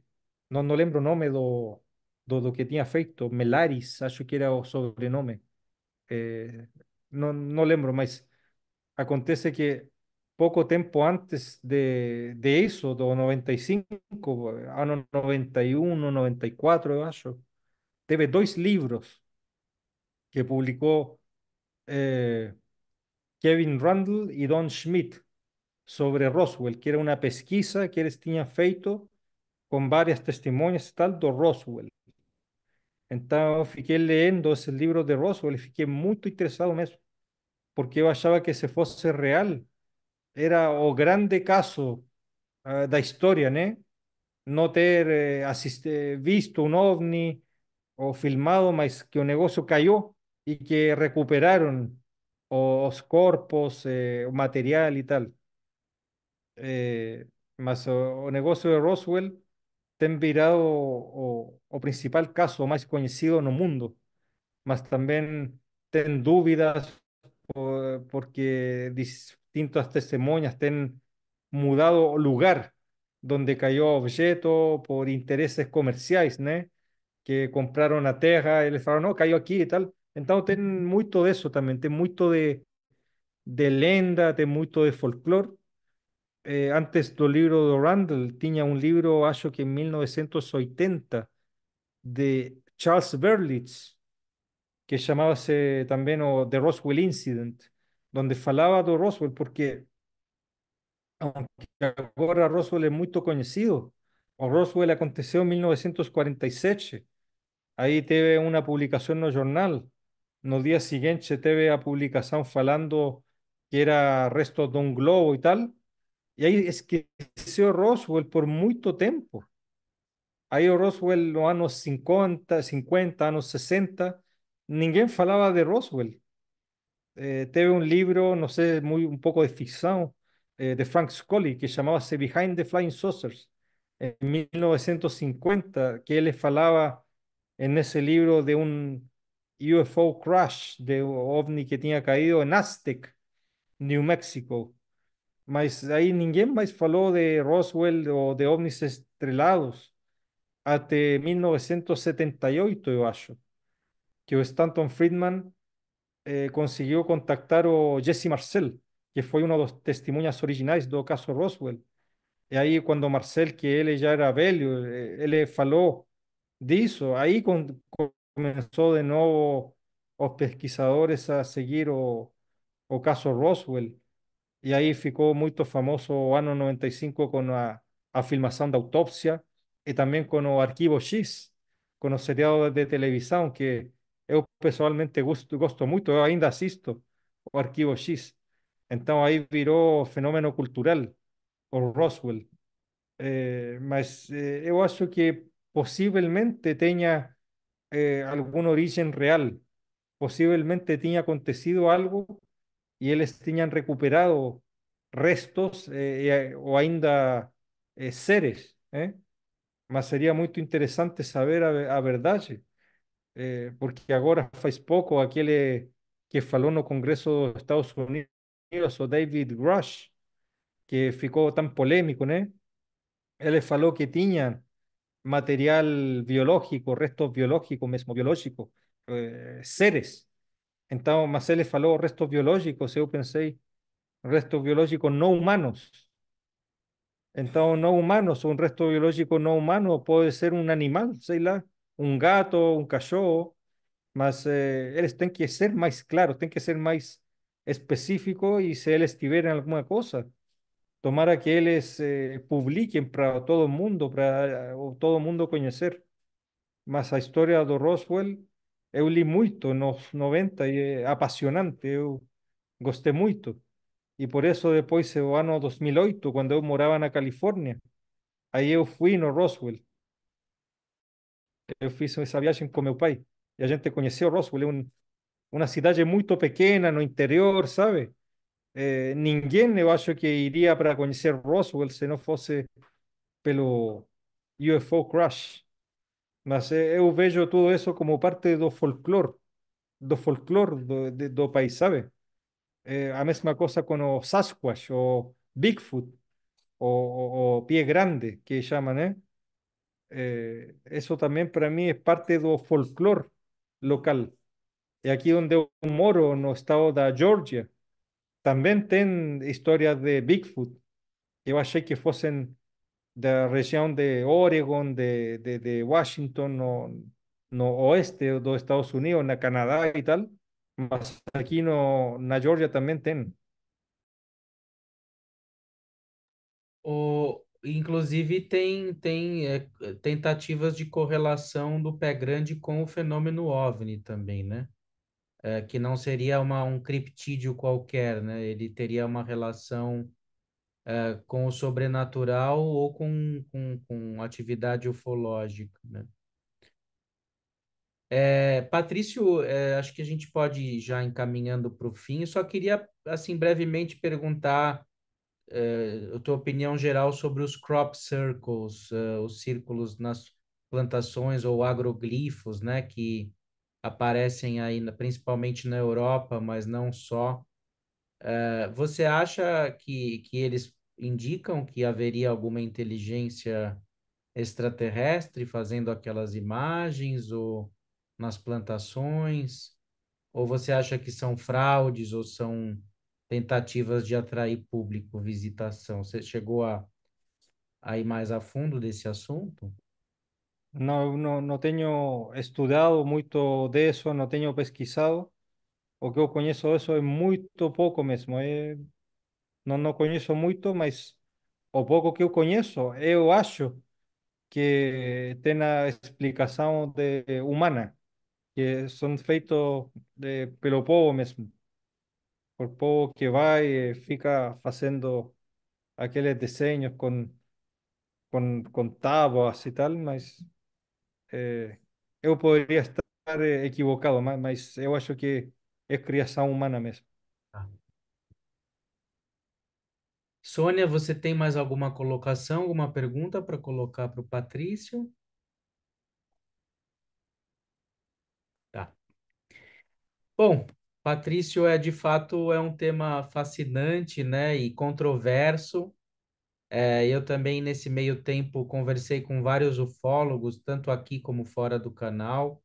no No não lembro nombre nome do, do, que tinha feito. Melaris, acho que era o sobrenome. Eh, no não, não lembro, acontece que poco tempo antes de, de isso, do 95, e ano 91, 94, e um, e eu acho, teve dois livros que publicou eh, Kevin Randall y Don Schmidt sobre Roswell, que era una pesquisa que ellos tenían feito con varias testimonios tal de Roswell. Entonces, fiqué leyendo leyendo libro de Roswell fiqué muy interesado en eso, porque yo que se fuese real, era o grande caso de eh, da historia, ¿no? No tener eh, visto un OVNI o filmado, más que un negocio cayó y que recuperaron os corpos, eh, material y tal. Eh, mas o, negocio de Roswell tem virado o, principal caso más conocido en el mundo, mas también tem dudas porque distintas testimonias ten mudado el lugar donde cayó objeto por intereses comerciales Que compraron la tierra y les dijeron, no, cayó aquí y tal. Entonces, tem mucho eso también también, muito de, de lenda, de mucho de folclore. Eh, antes do libro de Randall, tenía un libro, acho que en 1980, de Charles Berlitz, que llamábase también o The Roswell Incident, donde falaba de Roswell, porque aunque agora Roswell es muy conocido. o Roswell aconteceu en 1947. Aí una publicación en no jornal no días te ve a publicación falando que era resto de un globo y tal, y ahí es que se Roswell por mucho tiempo ahí Roswell Roswell los años 50, 50, años 60, nadie falaba de Roswell. Eh, un un no sé, sé muy, un poco de ficción, eh, de Frank Scully, que llamaba se Behind the Flying Saucers, en 1950, que le falaba en ese libro de un UFO crash de ovni que tenía caído en Aztec, New Mexico. Mas ahí ninguém más falou de Roswell o de ovnis estrelados até 1978, yo acho, que Stanton Friedman eh, consiguió contactar o Jesse Marcel, que fue uno de los testimonios originales del caso Roswell. y ahí cuando Marcel, que él ya era velho, eh, él falou de eso con comenzó de nuevo los pesquisadores a seguir o, o caso Roswell Y ahí ficó muy famoso el año 95 con la filmación de autopsia. Y también con el archivo X, con los seriados de televisión, que yo personalmente gusto mucho mucho, eu ainda assisto o archivo X. entonces ahí virou fenómeno cultural, o Roswell. Pero eh, mas creo eh, que posiblemente tenha eh, algún origen real. Posiblemente tenía acontecido algo y ellos tenían recuperado restos eh, eh, o ainda eh, seres. Mas sería muy interesante saber a, verdad porque ahora hace poco aquel que en no Congreso de Estados Unidos, o David Rush que ficou tan polémico él le faló que tenían material biológico, restos biológicos, mismo biológico, eh, seres. Entonces, Maceles faló restos biológicos, yo pensé restos biológicos no humanos. Entonces, no humanos, un resto biológico no humano puede ser un animal, sei la un gato, un cachorro, mas ellos eh, tienen que ser más claros, tienen que ser más específico y si ellos en alguna cosa, tomara que ellos eh, publiquen para todo el mundo, para todo el mundo conocer. más la historia de Roswell eu li en los 90 e apasionante, apasionante eu gostei muito. Y por eso después el año 2008, cuando yo moraba en California, ahí yo fui no Roswell. Yo hice esa viaje con mi pai y la gente conoció Roswell, una una ciudad muy pequeña, pequena no interior, sabe? Eh, ninguém, eu que iría para conocer Roswell si no fuese pelo UFO Crash. Mas eh, eu veo todo eso como parte de folclore, do folclore do, do, país, sabe? Eh, a mesma cosa con o Sasquatch, o Bigfoot, o, Pie Grande, que llaman, Eh, eso también para mí es parte del folclore local. Y e aquí donde un moro no estado de Georgia Também tem história de Bigfoot. Eu achei que fossem da região de Oregon, de, de, de Washington, no, no oeste dos Estados Unidos, na Canadá e tal. Mas aqui no, na Georgia também tem. O, inclusive tem, tem é, tentativas de correlação do pé grande com o fenômeno OVNI também, né? é, que não seria uma, um criptídeo qualquer, né? Ele teria uma relação é, com o sobrenatural ou com, com, com atividade ufológica, né? É, Patrício, acho que a gente pode ir já encaminhando para o fim. Eu só queria, assim, brevemente perguntar a tua opinião geral sobre os crop circles, os círculos nas plantações ou agroglifos, né? Que aparecem aí, principalmente na Europa, mas não só. Uh, você acha que, que eles indicam que haveria alguma inteligência extraterrestre fazendo aquelas imagens ou nas plantações? Ou você acha que são fraudes ou são tentativas de atrair público, visitação? Você chegou a, a ir mais a fundo desse assunto? não não não tenho estudado muito disso, não tenho pesquisado. O que eu conheço disso é muito pouco mesmo. É, não, não conheço muito, mas o pouco que eu conheço, eu acho que tem a explicação de, humana, que são feitos de, pelo povo mesmo. Por povo que vai e fica fazendo aqueles desenhos com, com, com tábuas e tal, mas. Eh, eu poderia estar eh, equivocado, mas, eu acho que é criação humana mesmo. Ah. Sônia, você tem mais alguma colocação, alguma pergunta para colocar para o Patrício? Tá. Bom, Patrício é de fato é um tema fascinante, né, e controverso. É, eu também, nesse meio tempo, conversei com vários ufólogos, tanto aqui como fora do canal.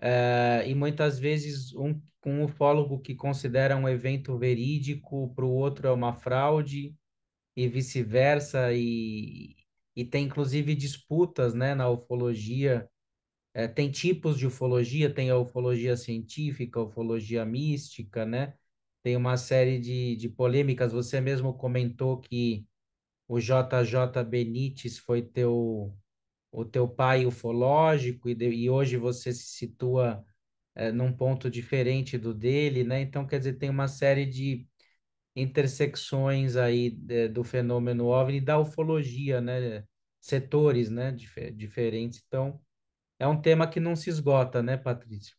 É, e muitas vezes um, um ufólogo que considera um evento verídico, para o outro é uma fraude, e vice-versa, e, e tem inclusive disputas né, na ufologia. É, tem tipos de ufologia, tem a ufologia científica, a ufologia mística, né? Tem uma série de, de polêmicas. Você mesmo comentou que o JJ Benites foi teu o teu pai ufológico e, de, e hoje você se situa é, num ponto diferente do dele, né? Então, quer dizer, tem uma série de intersecções aí de, eh, do fenômeno OVNI e da ufologia, né? Setores, né? Difer diferentes. Então, é um tema que não se esgota, né, Patrício?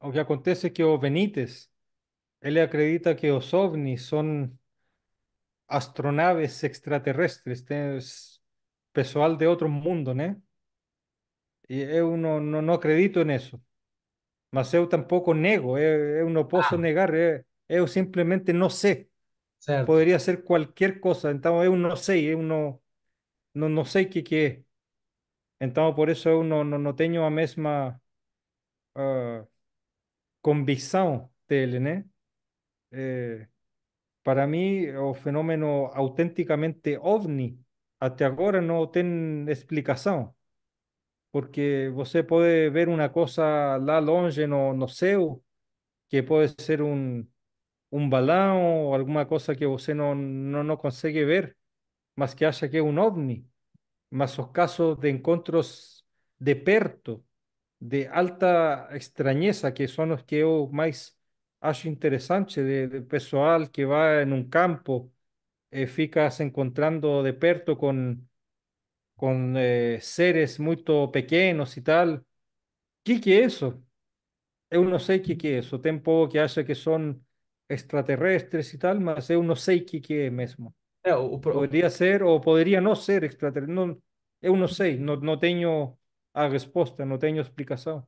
O que acontece é que o Benítez, ele acredita que os OVNIs são astronaves extraterrestres, este personal de otro mundo, ¿no? y yo eh, no no no acredito eso. Mas yo tampoco nego, yo eh, no puedo ah. negar, yo eh, simplemente no sé podría ser cualquier cosa entonces yo no sé yo no sé qué sei que, por eso yo no tengo la misma a ah, mesma él convicção para mí el fenómeno auténticamente ovni. hasta ahora no tiene explicación. Porque usted puede ver una cosa lá longe no, no que puede ser un un o o alguna cosa que usted no no no consigue ver, más que haya que un ovni. más los casos de encuentros de perto, de alta extrañeza, que son los que yo más acho interesante de, de pessoal que va en un campo e encontrando de perto con con eh, seres muy pequeños y tal. ¿Qué que, eso? Yo no sé qué es eso, que, que que hace que son extraterrestres y tal, mas eu uno sé qué que, eh, que Podría mesmo. o, podría no ser ser extraterrestre. yo no sé, no tengo tengo respuesta, no tengo explicación.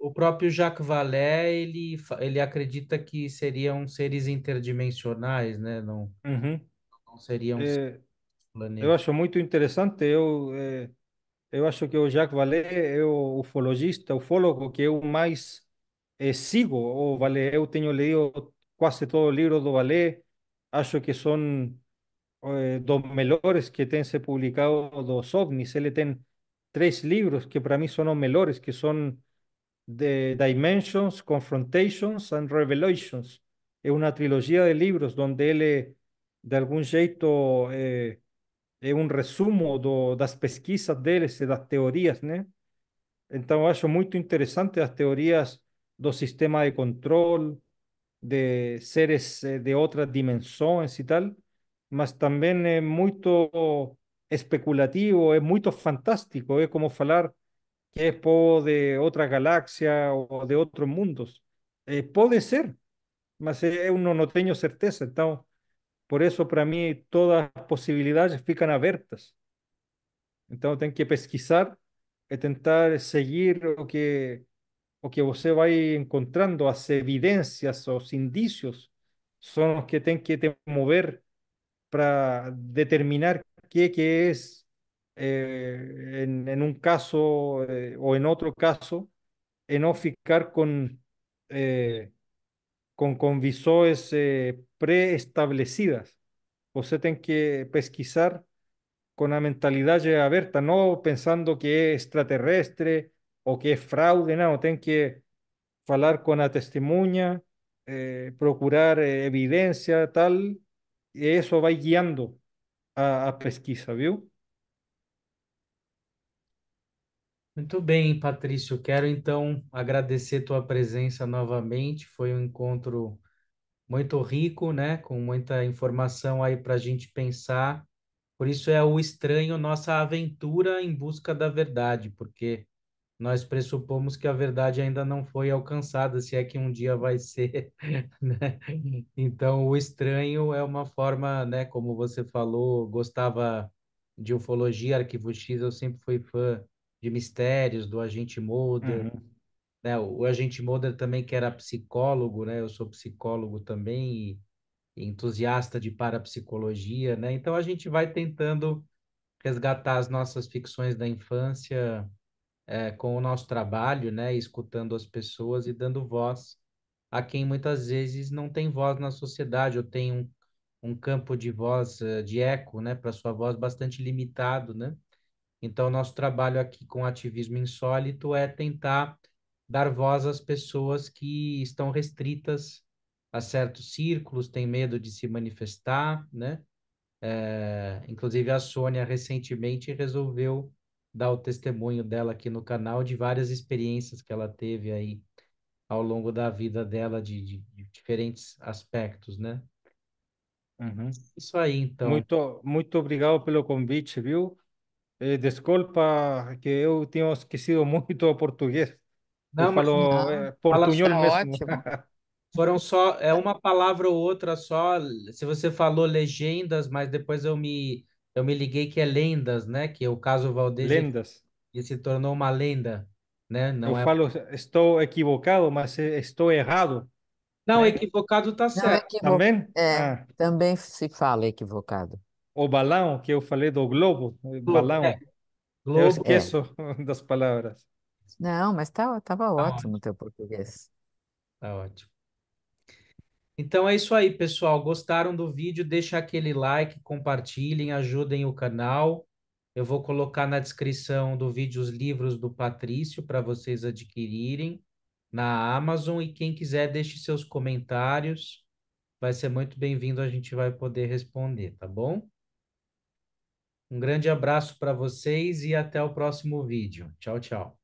o próprio Jacques Vallée, ele, ele acredita que seriam seres interdimensionais, né? Não, uhum. não seriam é, planetas. Eu acho muito interessante. Eu, é, eu acho que o Jacques Vallée é o ufologista, ufólogo que eu mais é, sigo. O Vallée, eu tenho lido quase todo o livro do Vallée. Acho que são é, dos melhores que tem se publicado dos OVNIs. Ele tem três livros que para mim são os melhores, que são de Dimensions, Confrontations and Revelations. Es una trilogía de libros donde él, eh, de algún jeito, eh, es un resumo de las pesquisas deles de las teorías Entonces, Então, acho muy interesante las teorías do sistema de control de seres eh, de otras dimensiones y tal, mas también es muy especulativo, es muy fantástico, es como falar que es de otra galaxia o de otros mundos. Eh, puede ser, mas es uno no tengo certeza. por eso para mí todas las posibilidades fican abiertas. Entonces tengo que pesquisar intentar eh, seguir lo que o que va encontrando Las evidencias, o indicios, son los que tienen que mover para determinar qué es es eh, en, un caso eh, o en otro caso, en no ficar con, eh, con, con eh, preestablecidas. usted tiene que pesquisar con la mentalidad abierta, no pensando que es extraterrestre o que es fraude, no, tiene que hablar con la testimonia, procurar evidencia, tal, y eso va guiando a, a pesquisa, ¿vio? Muito bem, Patrício. Quero então agradecer tua presença novamente. Foi um encontro muito rico, né? Com muita informação aí para a gente pensar. Por isso é o estranho nossa aventura em busca da verdade, porque nós pressupomos que a verdade ainda não foi alcançada, se é que um dia vai ser. Né? Então, o estranho é uma forma, né, como você falou, gostava de ufologia, arquivo X, eu sempre fui fã de mistérios do agente Mulder. Uhum. Né? O, o, agente Mulder também que era psicólogo, né? Eu sou psicólogo também e, e entusiasta de parapsicologia, né? Então a gente vai tentando resgatar as nossas ficções da infância é, com o nosso trabalho, né? Escutando as pessoas e dando voz a quem muitas vezes não tem voz na sociedade ou tem um, um campo de voz, eh, de eco, né? Para sua voz bastante limitado, né? Então, nosso trabalho aqui com Ativismo Insólito é tentar dar voz às pessoas que estão restritas a certos círculos, têm medo de se manifestar, né? É, inclusive, a Sônia recentemente resolveu dar o testemunho dela aqui no canal de várias experiências que ela teve aí ao longo da vida dela de, de, de diferentes aspectos, né? Uhum. Isso aí, então. Muito, muito obrigado pelo convite, viu? Eh, desculpa que eu tenho esquecido muito o português. Não, eu mas falo não. Eh, fala mesmo. ótimo. Foram só, é uma palavra ou outra só. Se você falou legendas, mas depois eu me, eu me liguei que é lendas, né? Que o caso Valdez Lendas. e se tornou uma lenda, né? Eu Não é. falo, estou equivocado, mas eh, estou errado, Não, equivocado está Não, certo. equivo... Também? é, Ah, também se fala equivocado o balão que eu falei do globo, balão. É. Globo. Eu é. esqueço é. das palavras. Não, mas estava tá, tava tá ótimo o teu português. Tá ótimo. Então é isso aí, pessoal. Gostaram do vídeo? Deixa aquele like, compartilhem, ajudem o canal. Eu vou colocar na descrição do vídeo os livros do Patrício para vocês adquirirem na Amazon e quem quiser deixe seus comentários. Vai ser muito bem-vindo, a gente vai poder responder, tá bom? Um grande abraço para vocês e até o próximo vídeo. Tchau, tchau.